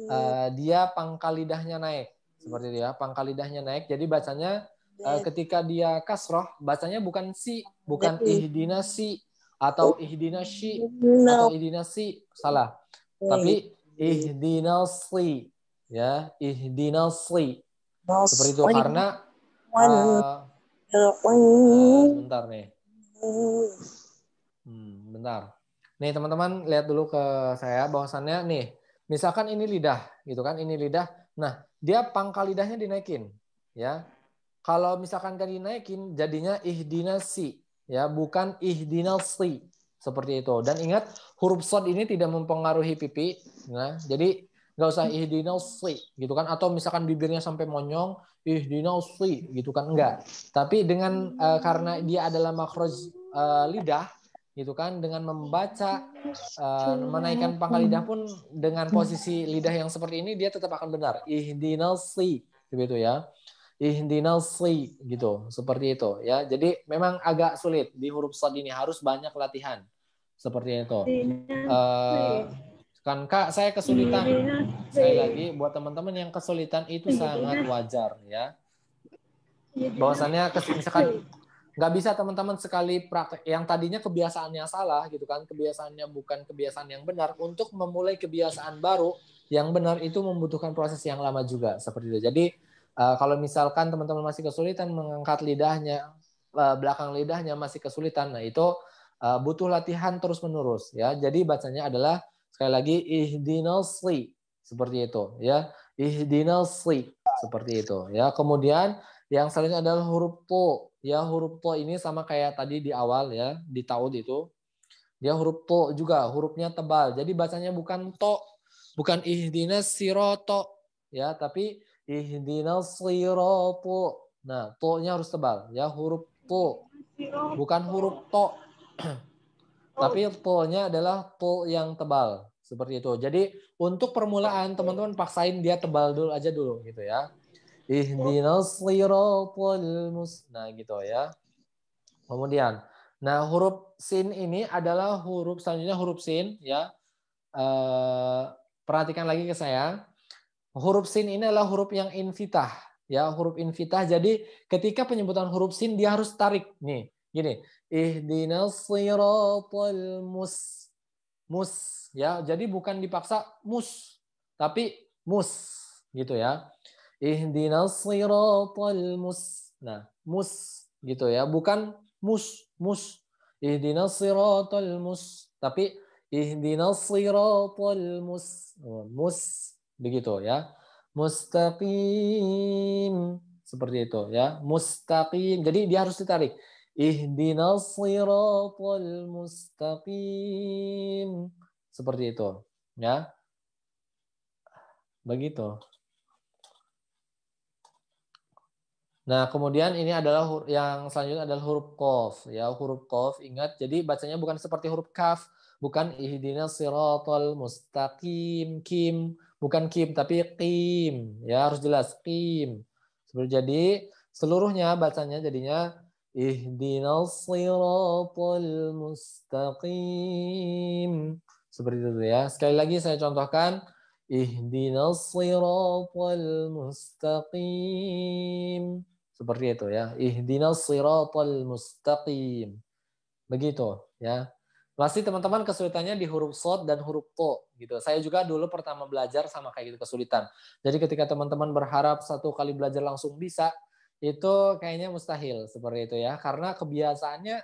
uh, dia pangkal lidahnya naik. Seperti itu ya, pangkal lidahnya naik. Jadi bacanya ketika dia kasroh bacanya bukan si, bukan ihdina si, atau oh. ihdinasi atau ihdinasi salah salah. Tapi ihdinasi ya, ihdinasi Seperti itu karena uh, uh, bentar nih. Hmm. hmm, bentar. Nih teman-teman lihat dulu ke saya bahwasannya nih, misalkan ini lidah gitu kan, ini lidah. Nah, dia pangkal lidahnya dinaikin ya. Kalau misalkan kan dinaikin jadinya ihdinasi ya bukan ihdinal si seperti itu. Dan ingat huruf sod ini tidak mempengaruhi pipi, nah jadi nggak usah ihdinal si gitu kan atau misalkan bibirnya sampai monyong ihdinal si gitu kan enggak. Tapi dengan uh, karena dia adalah makroj uh, eh, lidah gitu kan dengan membaca uh, menaikkan pangkal lidah pun dengan posisi lidah yang seperti ini dia tetap akan benar ihdinal si begitu ya ihdinasri gitu seperti itu ya jadi memang agak sulit di huruf sad ini harus banyak latihan seperti itu eh, kan kak saya kesulitan saya lagi buat teman-teman yang kesulitan itu sangat wajar ya bahwasannya misalkan nggak bisa teman-teman sekali praktek yang tadinya kebiasaannya salah gitu kan kebiasaannya bukan kebiasaan yang benar untuk memulai kebiasaan baru yang benar itu membutuhkan proses yang lama juga seperti itu jadi Eh, kalau misalkan teman-teman masih kesulitan mengangkat lidahnya, uh, belakang lidahnya masih kesulitan, nah itu uh, butuh latihan terus-menerus ya. Jadi bacanya adalah sekali lagi ihdinasli seperti itu ya. Ihdinasli seperti itu ya. Kemudian yang selanjutnya adalah huruf to. Ya, huruf to ini sama kayak tadi di awal ya, di taud itu. Dia ya, huruf to juga, hurufnya tebal. Jadi bacanya bukan to, bukan ihdinas siroto ya, tapi Ihdinas siratu. Nah, to-nya harus tebal ya huruf to. Bukan huruf to. Tapi to-nya adalah to yang tebal seperti itu. Jadi untuk permulaan teman-teman paksain dia tebal dulu aja dulu gitu ya. Ihdinas siratal Nah, gitu ya. Kemudian, nah huruf sin ini adalah huruf selanjutnya huruf sin ya. Uh, perhatikan lagi ke saya huruf sin ini adalah huruf yang invitah ya huruf invitah jadi ketika penyebutan huruf sin dia harus tarik nih gini Ih mus mus ya jadi bukan dipaksa mus tapi mus gitu ya Ih mus nah mus gitu ya bukan mus mus ih mus tapi ih mus oh, mus Begitu ya. Mustaqim. Seperti itu ya. Mustaqim. Jadi dia harus ditarik. Ihdinas siratal mustaqim. Seperti itu ya. Begitu. Nah, kemudian ini adalah yang selanjutnya adalah huruf qaf ya, huruf qaf ingat jadi bacanya bukan seperti huruf kaf, bukan ihdinas siratal mustaqim kim bukan kim tapi kim ya harus jelas kim jadi seluruhnya bacanya jadinya ihdinas ya. siratal mustaqim seperti itu ya sekali lagi saya contohkan ihdinas siratal mustaqim seperti itu ya ihdinas siratal mustaqim begitu ya Pasti teman-teman kesulitannya di huruf sod dan huruf to gitu. Saya juga dulu pertama belajar sama kayak gitu kesulitan. Jadi ketika teman-teman berharap satu kali belajar langsung bisa, itu kayaknya mustahil seperti itu ya. Karena kebiasaannya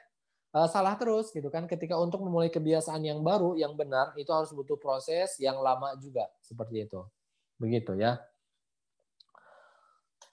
uh, salah terus gitu kan. Ketika untuk memulai kebiasaan yang baru, yang benar, itu harus butuh proses yang lama juga seperti itu. Begitu ya.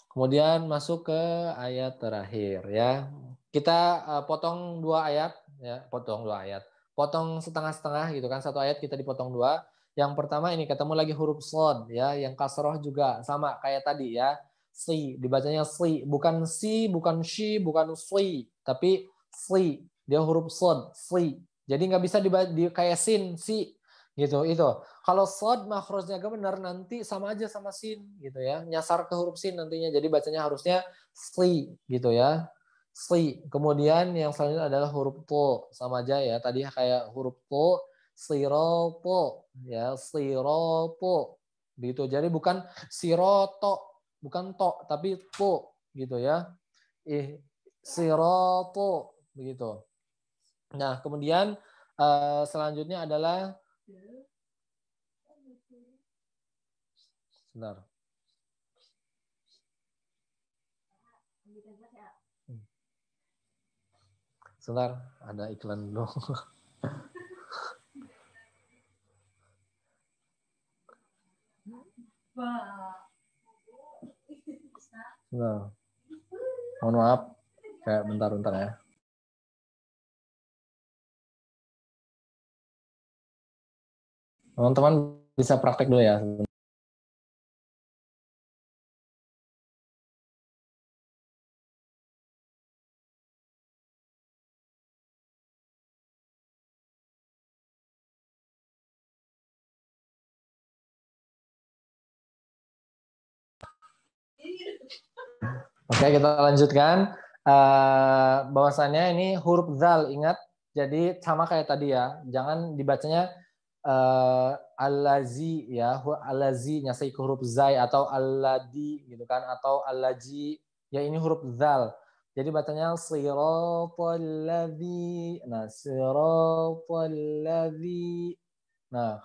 Kemudian masuk ke ayat terakhir ya. Kita uh, potong dua ayat ya, potong dua ayat potong setengah-setengah gitu kan satu ayat kita dipotong dua yang pertama ini ketemu lagi huruf sod ya yang kasroh juga sama kayak tadi ya si dibacanya si bukan si bukan she bukan si tapi si dia huruf sod si jadi nggak bisa dibaca di, kayak sin si gitu itu kalau sod makrosnya gak benar nanti sama aja sama sin gitu ya nyasar ke huruf sin nantinya jadi bacanya harusnya si gitu ya si. Kemudian yang selanjutnya adalah huruf to sama aja ya. Tadi kayak huruf to, siroto ya, siroto gitu. Jadi bukan siroto, bukan to tapi to gitu ya. Ih, siroto begitu. Nah, kemudian eh, selanjutnya adalah benar. Sebentar, ada iklan dong. Sebentar. Mohon maaf, kayak bentar-bentar ya. Teman-teman bisa praktek dulu ya. Oke, kita lanjutkan. Uh, bahwasannya ini huruf zal ingat jadi sama kayak tadi ya jangan dibacanya uh, eh, alazi ya alazi nyasai ke huruf zai atau aladi gitu kan atau alaji ya ini huruf zal jadi bacanya siratal ladi nah siratal ladi nah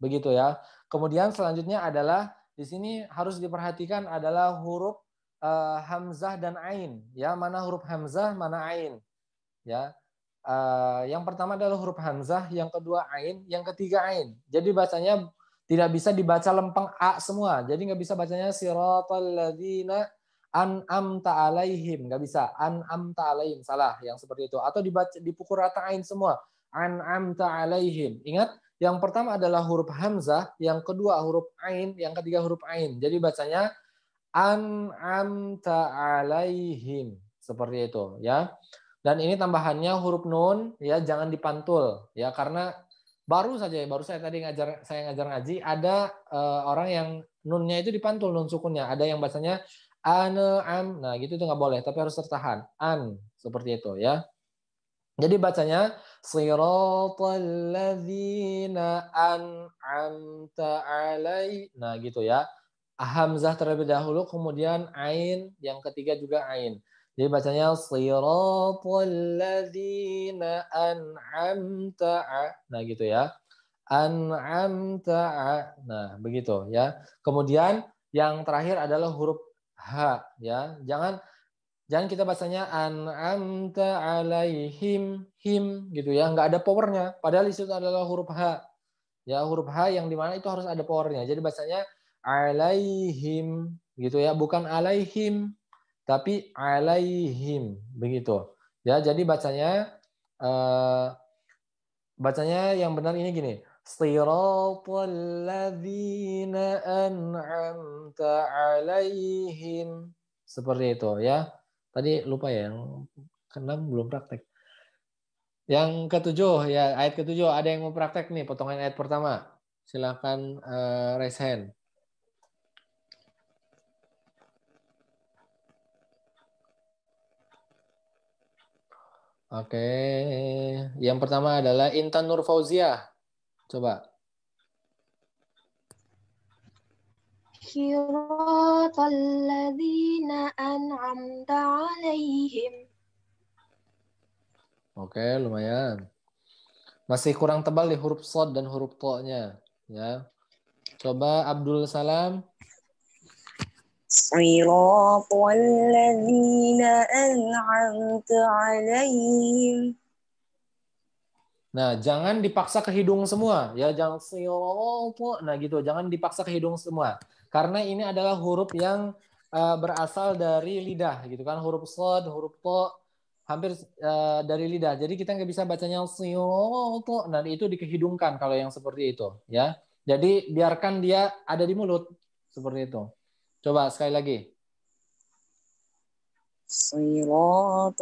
begitu ya kemudian selanjutnya adalah di sini harus diperhatikan adalah huruf uh, hamzah dan ain. Ya, mana huruf hamzah, mana ain. Ya. Uh, yang pertama adalah huruf hamzah, yang kedua ain, yang ketiga ain. Jadi bacanya tidak bisa dibaca lempeng a semua. Jadi nggak bisa bacanya siratal an am alaihim. Nggak bisa. an am alaihim. Salah yang seperti itu. Atau dibaca dipukul rata ain semua. an am alaihim. Ingat, yang pertama adalah huruf hamzah, yang kedua huruf ain, yang ketiga huruf ain. Jadi bacanya an'amta alaihim seperti itu ya. Dan ini tambahannya huruf nun ya jangan dipantul ya karena baru saja baru saya tadi ngajar saya ngajar ngaji ada uh, orang yang nunnya itu dipantul nun sukunnya ada yang bacanya an am nah gitu itu nggak boleh tapi harus tertahan an seperti itu ya jadi bacanya صراط alladzina an'amta alai. Nah, gitu ya. Hamzah terlebih dahulu, kemudian ain, yang ketiga juga ain. Jadi bacanya صراط alladzina an'amta Nah, gitu ya. An'amta Nah, begitu ya. Kemudian yang terakhir adalah huruf H ya. Jangan Jangan kita bahasanya an'amta alaihim him gitu ya, nggak ada powernya. Padahal itu adalah huruf h. Ya huruf h yang dimana itu harus ada powernya. Jadi bahasanya alaihim gitu ya, bukan alaihim tapi alaihim begitu. Ya jadi bacanya uh, bacanya yang benar ini gini. Siratul ladzina an'amta alaihim seperti itu ya Tadi lupa ya, yang keenam belum praktek. Yang ketujuh ya ayat ketujuh ada yang mau praktek nih potongan ayat pertama. Silakan uh, raise hand. Oke, yang pertama adalah Intan Nur Fauzia. Coba. صراط الذين أنعمت عليهم Oke, lumayan. Masih kurang tebal di huruf sod dan huruf to-nya. Ya. Coba Abdul Salam. صراط الذين أنعمت عليهم Nah, jangan dipaksa ke hidung semua. Ya, jangan Nah, gitu. Jangan dipaksa ke hidung semua karena ini adalah huruf yang uh, berasal dari lidah gitu kan huruf sod huruf to hampir uh, dari lidah jadi kita nggak bisa bacanya to nah itu dikehidungkan kalau yang seperti itu ya jadi biarkan dia ada di mulut seperti itu coba sekali lagi صراط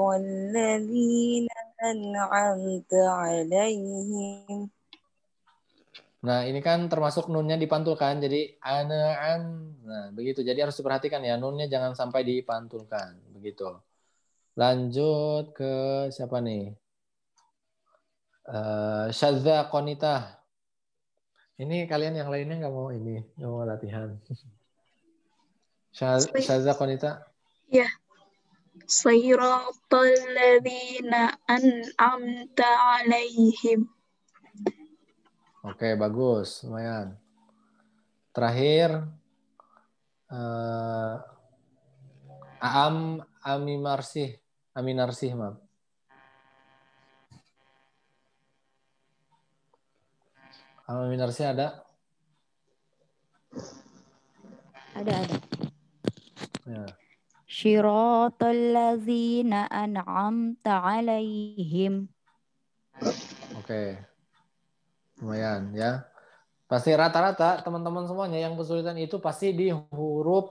Nah, ini kan termasuk nunnya dipantulkan, jadi ana an. Nah, begitu. Jadi harus diperhatikan ya, nunnya jangan sampai dipantulkan, begitu. Lanjut ke siapa nih? Uh, eh, Konita. Ini kalian yang lainnya nggak mau ini, nggak mau latihan. shazza Konita. Ya. Sayyiratul ladzina an'amta 'alaihim Oke, bagus, lumayan. Terakhir, uh, Aam Aminarsih, Aminarsih, maaf. Aam Aminarsih ada? Ada, ada. Ya. صراط الذين أنعمت عليهم. Oke. Okay lumayan ya pasti rata-rata teman-teman semuanya yang kesulitan itu pasti di huruf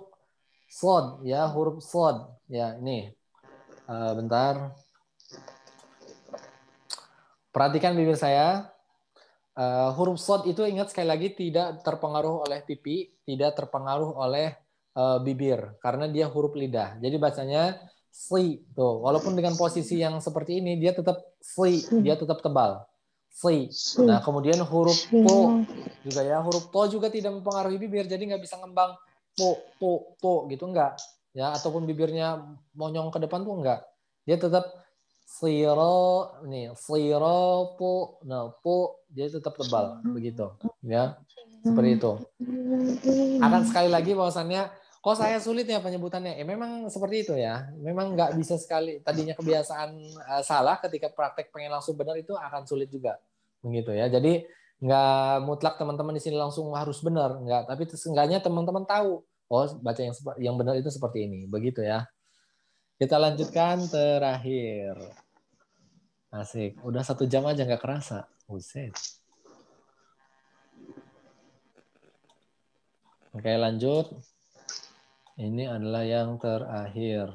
slot ya huruf slot ya ini uh, bentar perhatikan bibir saya uh, huruf slot itu ingat sekali lagi tidak terpengaruh oleh pipi tidak terpengaruh oleh uh, bibir karena dia huruf lidah jadi bacanya si tuh walaupun dengan posisi yang seperti ini dia tetap si dia tetap tebal si. Nah, kemudian huruf po juga ya. Huruf to juga tidak mempengaruhi bibir, jadi nggak bisa ngembang po, po, po gitu enggak. Ya, ataupun bibirnya monyong ke depan tuh enggak. Dia tetap siro, nih, siro, po, nah, po, dia tetap tebal begitu. Ya, seperti itu. Akan sekali lagi bahwasannya Kok saya sulit ya penyebutannya? Eh memang seperti itu ya. Memang nggak bisa sekali. Tadinya kebiasaan uh, salah, ketika praktek pengen langsung benar itu akan sulit juga, begitu ya. Jadi nggak mutlak teman-teman di sini langsung harus benar, nggak. Tapi seenggaknya teman-teman tahu, oh baca yang yang benar itu seperti ini, begitu ya. Kita lanjutkan terakhir. Asik. Udah satu jam aja nggak kerasa. Buset. Oke lanjut. Ini adalah yang terakhir,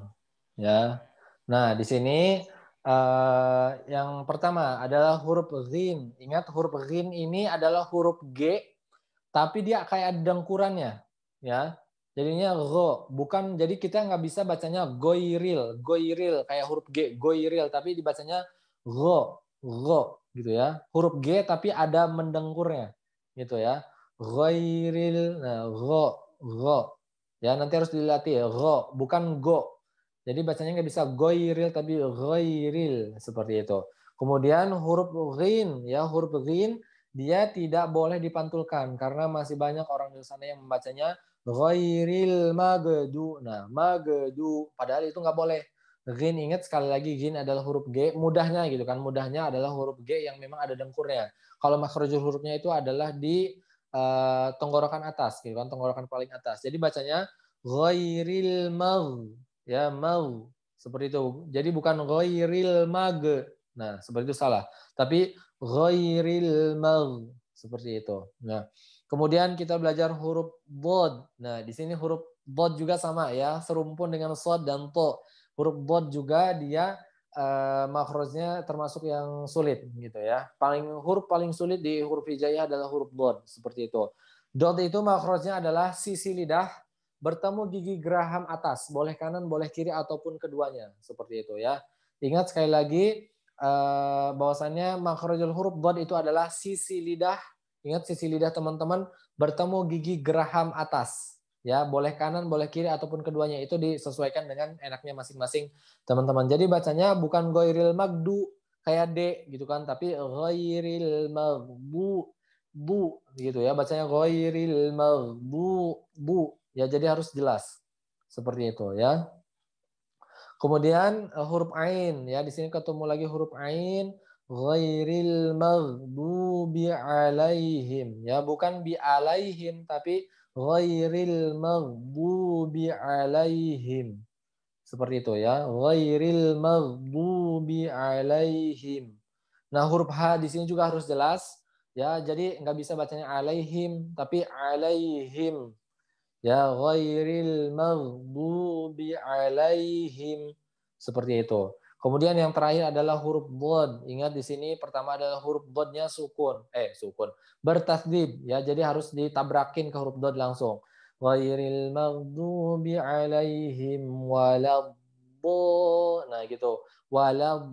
ya. Nah, di sini uh, yang pertama adalah huruf ghin. Ingat huruf ghin ini adalah huruf G, tapi dia kayak ada dengkurannya, ya. Jadinya go, bukan jadi kita nggak bisa bacanya goiril, goiril kayak huruf G, goiril, tapi dibacanya go, go gitu ya. Huruf G tapi ada mendengkurnya, gitu ya. Goiril, nah go, go Ya, nanti harus dilatih ya, Go, bukan go. Jadi bacanya nggak bisa goiril tapi goiril seperti itu. Kemudian huruf rin ya, huruf rin dia tidak boleh dipantulkan karena masih banyak orang di sana yang membacanya goiril magedu Nah, magedu padahal itu nggak boleh. Rin ingat sekali lagi rin adalah huruf G mudahnya gitu kan. Mudahnya adalah huruf G yang memang ada dengkurnya. Kalau makhrajul hurufnya itu adalah di tonggorokan eh, tenggorokan atas gitu kan tenggorokan paling atas jadi bacanya ghairil mau ya mau seperti itu jadi bukan ghairil mag nah seperti itu salah tapi ghairil mau seperti itu nah kemudian kita belajar huruf bod nah di sini huruf bod juga sama ya serumpun dengan sod dan to huruf bod juga dia uh, termasuk yang sulit gitu ya. Paling huruf paling sulit di huruf hijaiyah adalah huruf dot seperti itu. Dot itu makhrajnya adalah sisi lidah bertemu gigi geraham atas, boleh kanan, boleh kiri ataupun keduanya, seperti itu ya. Ingat sekali lagi eh, bahwasannya makhrajul huruf dot itu adalah sisi lidah. Ingat sisi lidah teman-teman bertemu gigi geraham atas ya boleh kanan boleh kiri ataupun keduanya itu disesuaikan dengan enaknya masing-masing teman-teman jadi bacanya bukan goiril magdu kayak d gitu kan tapi goiril magbu bu gitu ya bacanya goiril magbu bu ya jadi harus jelas seperti itu ya kemudian eh, huruf ain ya di sini ketemu lagi huruf ain goiril ghairil bi alaihim ya bukan bi alaihim tapi ghairil maghdubi alaihim. Seperti itu ya. Ghairil maghdubi alaihim. Nah, huruf H di sini juga harus jelas. Ya, jadi nggak bisa bacanya alaihim, tapi alaihim. Ya, ghairil maghdubi alaihim. Seperti itu. Kemudian yang terakhir adalah huruf bod. Ingat di sini pertama adalah huruf bodnya sukun. Eh, sukun. Bertasdib. Ya, jadi harus ditabrakin ke huruf bod langsung. iril maghdubi alaihim walabbo. Nah, gitu. Walab.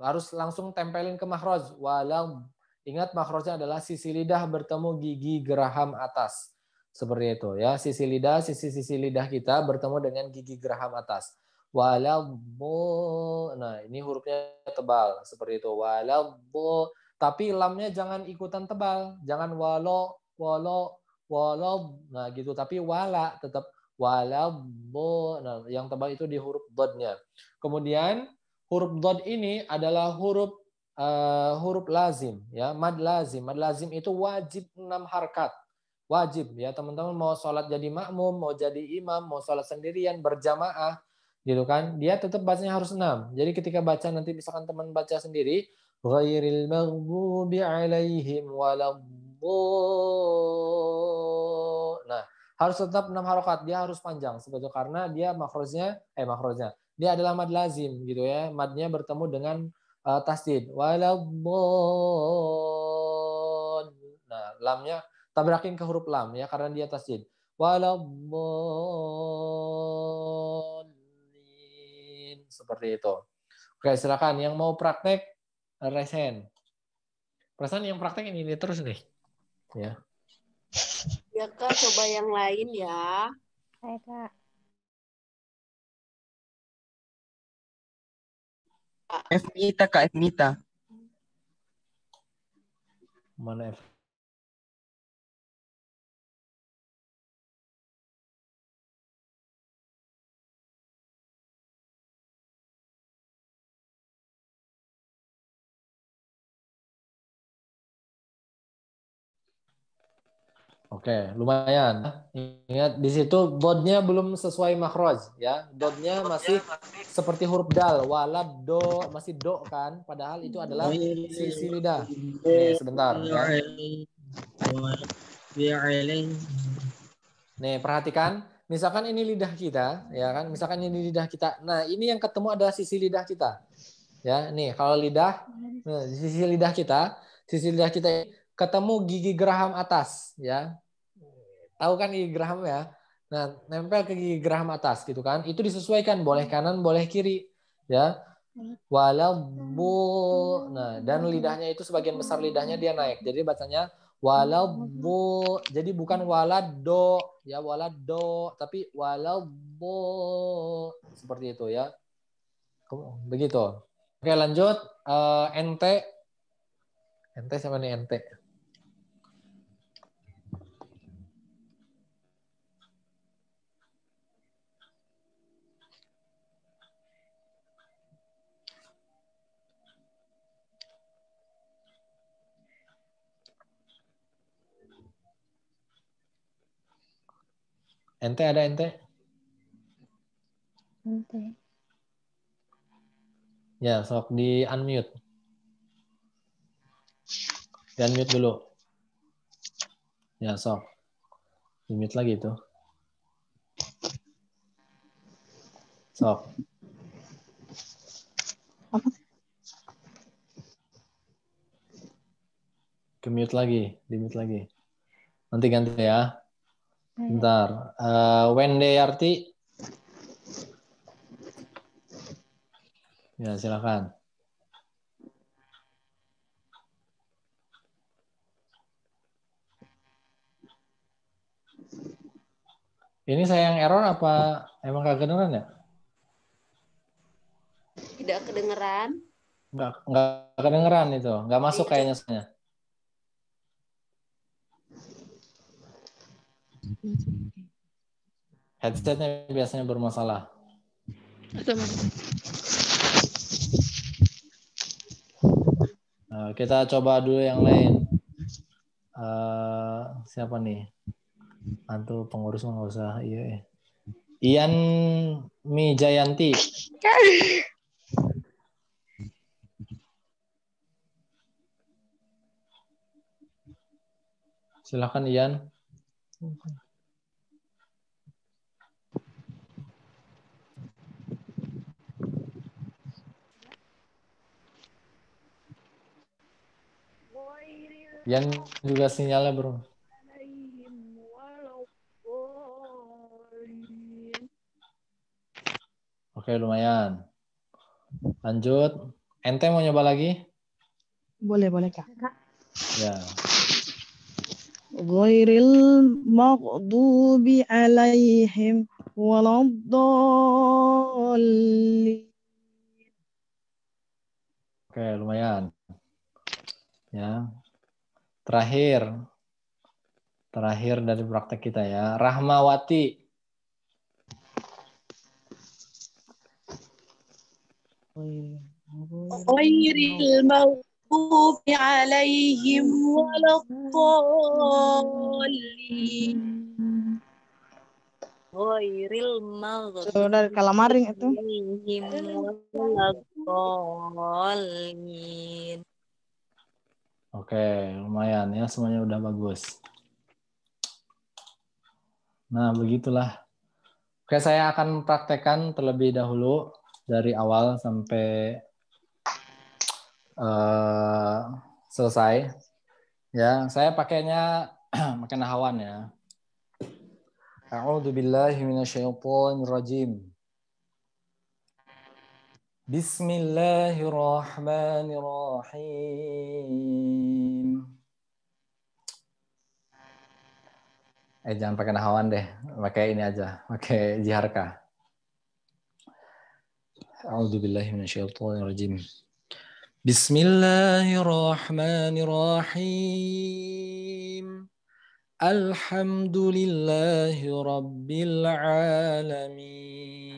Harus langsung tempelin ke mahroj. Walab. Ingat makroznya adalah sisi lidah bertemu gigi geraham atas. Seperti itu ya. Sisi lidah, sisi-sisi lidah kita bertemu dengan gigi geraham atas waladhu. Nah, ini hurufnya tebal seperti itu. Waladhu. Tapi lamnya jangan ikutan tebal. Jangan walo, walo, walo. Nah, gitu. Tapi wala tetap waladhu. Nah, yang tebal itu di huruf dodnya. Kemudian huruf dod ini adalah huruf uh, huruf lazim ya, mad lazim. Mad lazim itu wajib enam harkat wajib ya teman-teman mau sholat jadi makmum mau jadi imam mau sholat sendirian berjamaah gitu kan dia tetap bacanya harus enam jadi ketika baca nanti misalkan teman baca sendiri ghairil maghdubi alaihim nah harus tetap enam harokat dia harus panjang sebetulnya karena dia makrosnya eh makrosnya dia adalah mad lazim gitu ya madnya bertemu dengan uh, tasdid waladhdallin nah lamnya tabrakin ke huruf lam ya karena dia tasdid waladhdallin seperti itu. Oke, silakan yang mau praktek resen. Perasaan yang praktek ini, ini terus nih. Ya. Ya Kak, coba yang lain ya. Hai Kak. Fmita Kak, Fmita. Mana F Oke, lumayan. Ingat di situ dotnya belum sesuai makroj ya. Dotnya masih seperti huruf dal, walab do masih do kan, padahal itu adalah hmm. sisi lidah. Nih, iya. sebentar. Ya. Nih, perhatikan. Misalkan ini lidah kita, ya kan? Misalkan ini lidah kita. Nah, ini yang ketemu adalah sisi lidah kita. Ya, nih kalau lidah, iya. nah, sisi lidah kita, sisi lidah kita ketemu gigi geraham atas ya tahu kan gigi geraham ya nah nempel ke gigi geraham atas gitu kan itu disesuaikan boleh hmm. kanan boleh kiri ya walau bu nah dan lidahnya itu sebagian besar lidahnya dia naik jadi bacanya walau bu jadi bukan walado ya walado tapi walau bu seperti itu ya begitu oke lanjut uh, eh, nt ente sama nih nt Ente ada ente? Ente. Ya, sok di unmute. Di unmute dulu. Ya, sok. Di mute lagi itu. Sok. Apa? Ke mute lagi, di mute lagi. Nanti ganti ya. Bentar. Uh, eh, when they arti. Ya, silakan. Ini saya yang error apa emang gak kedengeran ya? Tidak kedengeran. Enggak, enggak kedengeran itu. enggak masuk kayaknya. Headsetnya biasanya bermasalah. Uh, kita coba dulu yang lain. Uh, siapa nih? Antu pengurus nggak usah. Iya. Eh. Ian Mi Jayanti. Silakan Ian. Yan juga sinyalnya bro. Oke lumayan. Lanjut. Ente mau nyoba lagi? Boleh boleh kak. Ya. Ghairil maqdubi alaihim waladdallin. Oke lumayan. Ya, Terakhir. Terakhir dari praktek kita ya. Rahmawati. غير Itu Oke, lumayan ya semuanya udah bagus. Nah, begitulah. Oke, saya akan praktekkan terlebih dahulu dari awal sampai uh, selesai. Ya, saya pakainya makan hawan ya. A'udzubillahiminasyaitonirrajim. Bismillahirrahmanirrahim. Eh jangan pakai nahawan deh, pakai ini aja, pakai jiharka. A'udzu billahi rajim. Bismillahirrahmanirrahim. Alhamdulillahi alamin.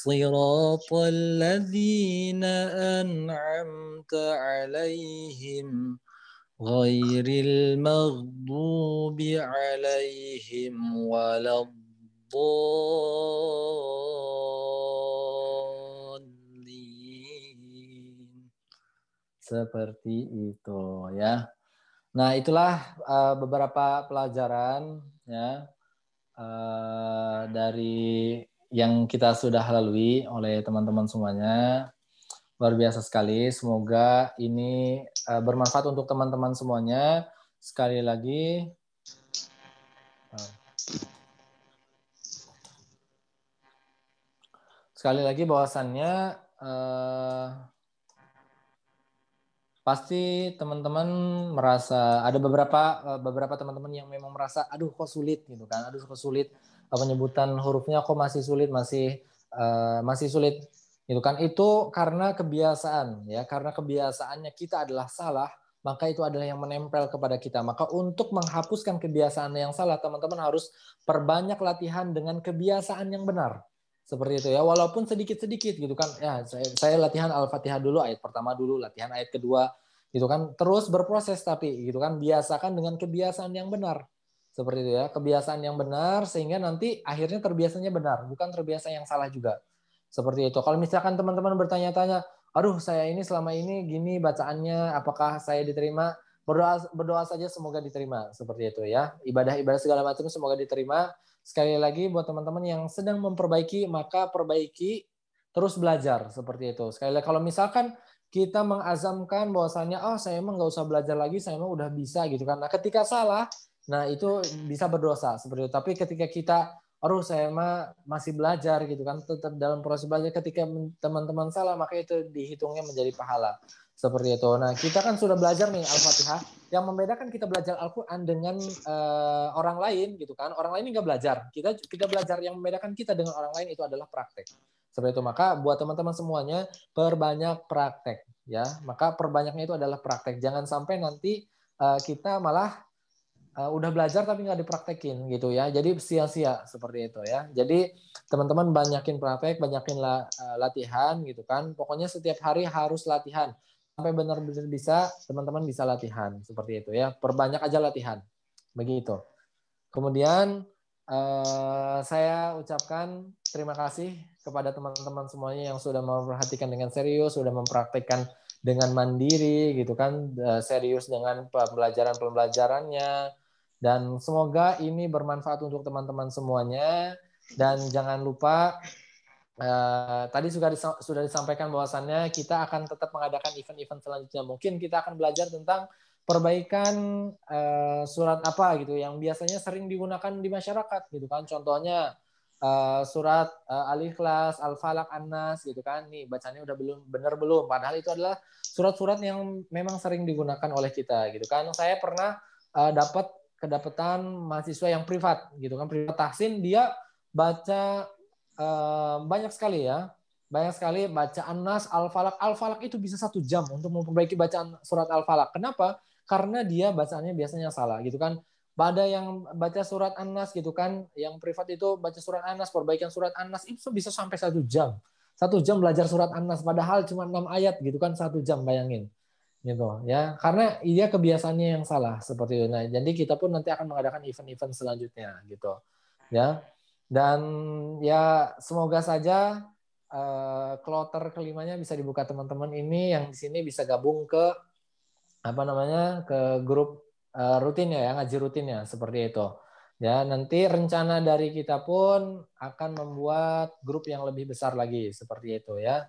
صراط الذين أنعمت عليهم غير المغضوب عليهم ولا الضالين seperti itu ya nah itulah uh, beberapa pelajaran ya uh, dari yang kita sudah lalui oleh teman-teman semuanya. Luar biasa sekali. Semoga ini uh, bermanfaat untuk teman-teman semuanya. Sekali lagi. Eh, sekali lagi bahwasannya uh, pasti teman-teman merasa ada beberapa beberapa teman-teman yang memang merasa aduh kok sulit gitu kan aduh kok sulit penyebutan hurufnya kok masih sulit, masih uh, masih sulit itu kan. Itu karena kebiasaan ya, karena kebiasaannya kita adalah salah, maka itu adalah yang menempel kepada kita. Maka untuk menghapuskan kebiasaan yang salah, teman-teman harus perbanyak latihan dengan kebiasaan yang benar. Seperti itu ya, walaupun sedikit-sedikit gitu kan. Ya, saya, saya latihan Al-Fatihah dulu ayat pertama dulu, latihan ayat kedua gitu kan. Terus berproses tapi gitu kan biasakan dengan kebiasaan yang benar seperti itu ya, kebiasaan yang benar sehingga nanti akhirnya terbiasanya benar, bukan terbiasa yang salah juga. Seperti itu. Kalau misalkan teman-teman bertanya-tanya, aduh saya ini selama ini gini bacaannya, apakah saya diterima? Berdoa, berdoa saja semoga diterima. Seperti itu ya. Ibadah-ibadah segala macam semoga diterima. Sekali lagi buat teman-teman yang sedang memperbaiki, maka perbaiki terus belajar seperti itu. Sekali lagi kalau misalkan kita mengazamkan bahwasannya oh saya emang nggak usah belajar lagi saya emang udah bisa gitu kan nah ketika salah Nah, itu bisa berdosa seperti itu. Tapi ketika kita aduh saya mah masih belajar gitu kan, tetap dalam proses belajar ketika teman-teman salah maka itu dihitungnya menjadi pahala. Seperti itu. Nah, kita kan sudah belajar nih Al-Fatihah. Yang membedakan kita belajar Al-Qur'an dengan uh, orang lain gitu kan. Orang lain nggak belajar. Kita kita belajar yang membedakan kita dengan orang lain itu adalah praktek. Seperti itu. Maka buat teman-teman semuanya perbanyak praktek ya. Maka perbanyaknya itu adalah praktek. Jangan sampai nanti eh, kita malah uh, udah belajar tapi nggak dipraktekin gitu ya. Jadi sia-sia seperti itu ya. Jadi teman-teman banyakin praktek, banyakin la, uh, latihan gitu kan. Pokoknya setiap hari harus latihan sampai benar-benar bisa teman-teman bisa latihan seperti itu ya. Perbanyak aja latihan begitu. Kemudian uh, saya ucapkan terima kasih kepada teman-teman semuanya yang sudah memperhatikan dengan serius, sudah mempraktekkan dengan mandiri gitu kan serius dengan pembelajaran pembelajarannya dan semoga ini bermanfaat untuk teman-teman semuanya. Dan jangan lupa uh, tadi sudah disa sudah disampaikan bahwasannya kita akan tetap mengadakan event-event selanjutnya. Mungkin kita akan belajar tentang perbaikan uh, surat apa gitu yang biasanya sering digunakan di masyarakat gitu kan. Contohnya Uh, surat uh, Al-Ikhlas, Al-Falak, An-Nas gitu kan. Nih bacanya udah belum bener belum. Padahal itu adalah surat-surat yang memang sering digunakan oleh kita gitu kan. Saya pernah uh, dapat kedapatan mahasiswa yang privat gitu kan privat tahsin dia baca eh, banyak sekali ya banyak sekali bacaan nas al falak al falak itu bisa satu jam untuk memperbaiki bacaan surat al falak kenapa karena dia bacaannya biasanya salah gitu kan pada yang baca surat Anas gitu kan, yang privat itu baca surat Anas, perbaikan surat Anas itu bisa sampai satu jam. Satu jam belajar surat Anas, padahal cuma enam ayat gitu kan, satu jam bayangin gitu ya karena dia kebiasaannya yang salah seperti itu nah jadi kita pun nanti akan mengadakan event-event selanjutnya gitu ya dan ya semoga saja uh, kloter kelimanya bisa dibuka teman-teman ini yang di sini bisa gabung ke apa namanya ke grup uh, rutinnya ya ngaji rutin ya seperti itu ya nanti rencana dari kita pun akan membuat grup yang lebih besar lagi seperti itu ya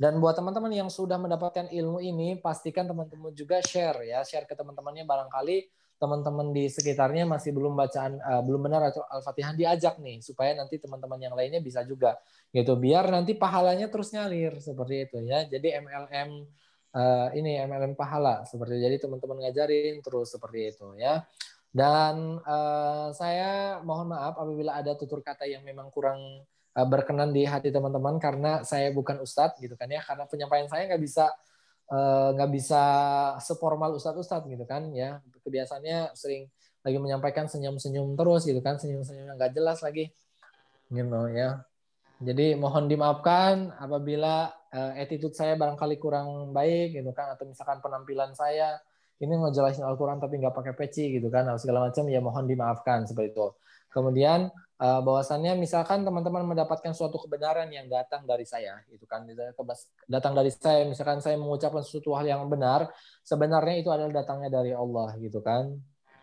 dan buat teman-teman yang sudah mendapatkan ilmu ini, pastikan teman-teman juga share ya, share ke teman-temannya barangkali teman-teman di sekitarnya masih belum bacaan uh, belum benar atau Al-Fatihah diajak nih supaya nanti teman-teman yang lainnya bisa juga gitu biar nanti pahalanya terus nyalir seperti itu ya. Jadi MLM uh, eh, ini MLM pahala seperti itu. jadi teman-teman ngajarin terus seperti itu ya. Dan uh, saya mohon maaf apabila ada tutur kata yang memang kurang Eh, berkenan di hati teman-teman karena saya bukan ustadz gitu kan ya karena penyampaian saya nggak bisa eh, nggak bisa seformal ustadz-ustadz gitu kan ya kebiasaannya sering lagi menyampaikan senyum-senyum terus gitu kan senyum-senyum yang nggak jelas lagi gitu you know, ya jadi mohon dimaafkan apabila uh, attitude saya barangkali kurang baik gitu kan atau misalkan penampilan saya ini ngejelasin Al-Quran tapi nggak pakai peci gitu kan atau segala macam ya mohon dimaafkan seperti itu kemudian Eh, bahwasannya misalkan teman-teman mendapatkan suatu kebenaran yang datang dari saya itu kan datang dari saya misalkan saya mengucapkan suatu hal yang benar sebenarnya itu adalah datangnya dari Allah gitu kan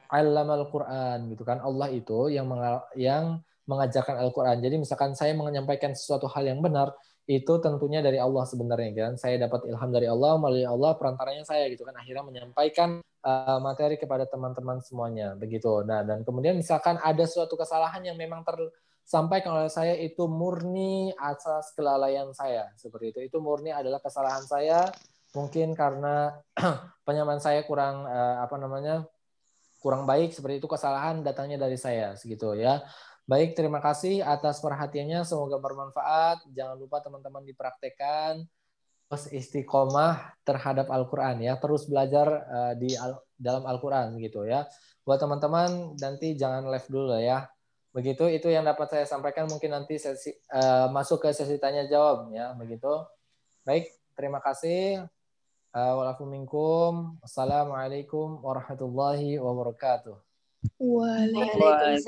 al Quran gitu kan Allah itu yang yang mengajarkan Al-Qur'an. Jadi misalkan saya menyampaikan sesuatu hal yang benar itu tentunya dari Allah sebenarnya kan. Saya dapat ilham dari Allah melalui Allah perantaranya saya gitu kan akhirnya menyampaikan Eh, materi kepada teman-teman semuanya begitu. Nah, dan kemudian misalkan ada suatu kesalahan yang memang tersampaikan oleh saya itu murni atas kelalaian saya seperti itu. Itu murni adalah kesalahan saya mungkin karena penyamaan saya kurang eh, apa namanya? kurang baik seperti itu kesalahan datangnya dari saya segitu ya. Baik, terima kasih atas perhatiannya. Semoga bermanfaat. Jangan lupa teman-teman dipraktekkan terus istiqomah terhadap Al-Quran ya terus belajar uh, di al dalam Al-Quran gitu ya buat teman-teman nanti jangan left dulu ya begitu itu yang dapat saya sampaikan mungkin nanti sesi uh, masuk ke sesi tanya jawab ya begitu baik terima kasih uh, eh, Waalaikumsalam assalamualaikum warahmatullahi wabarakatuh Waalaikumsalam.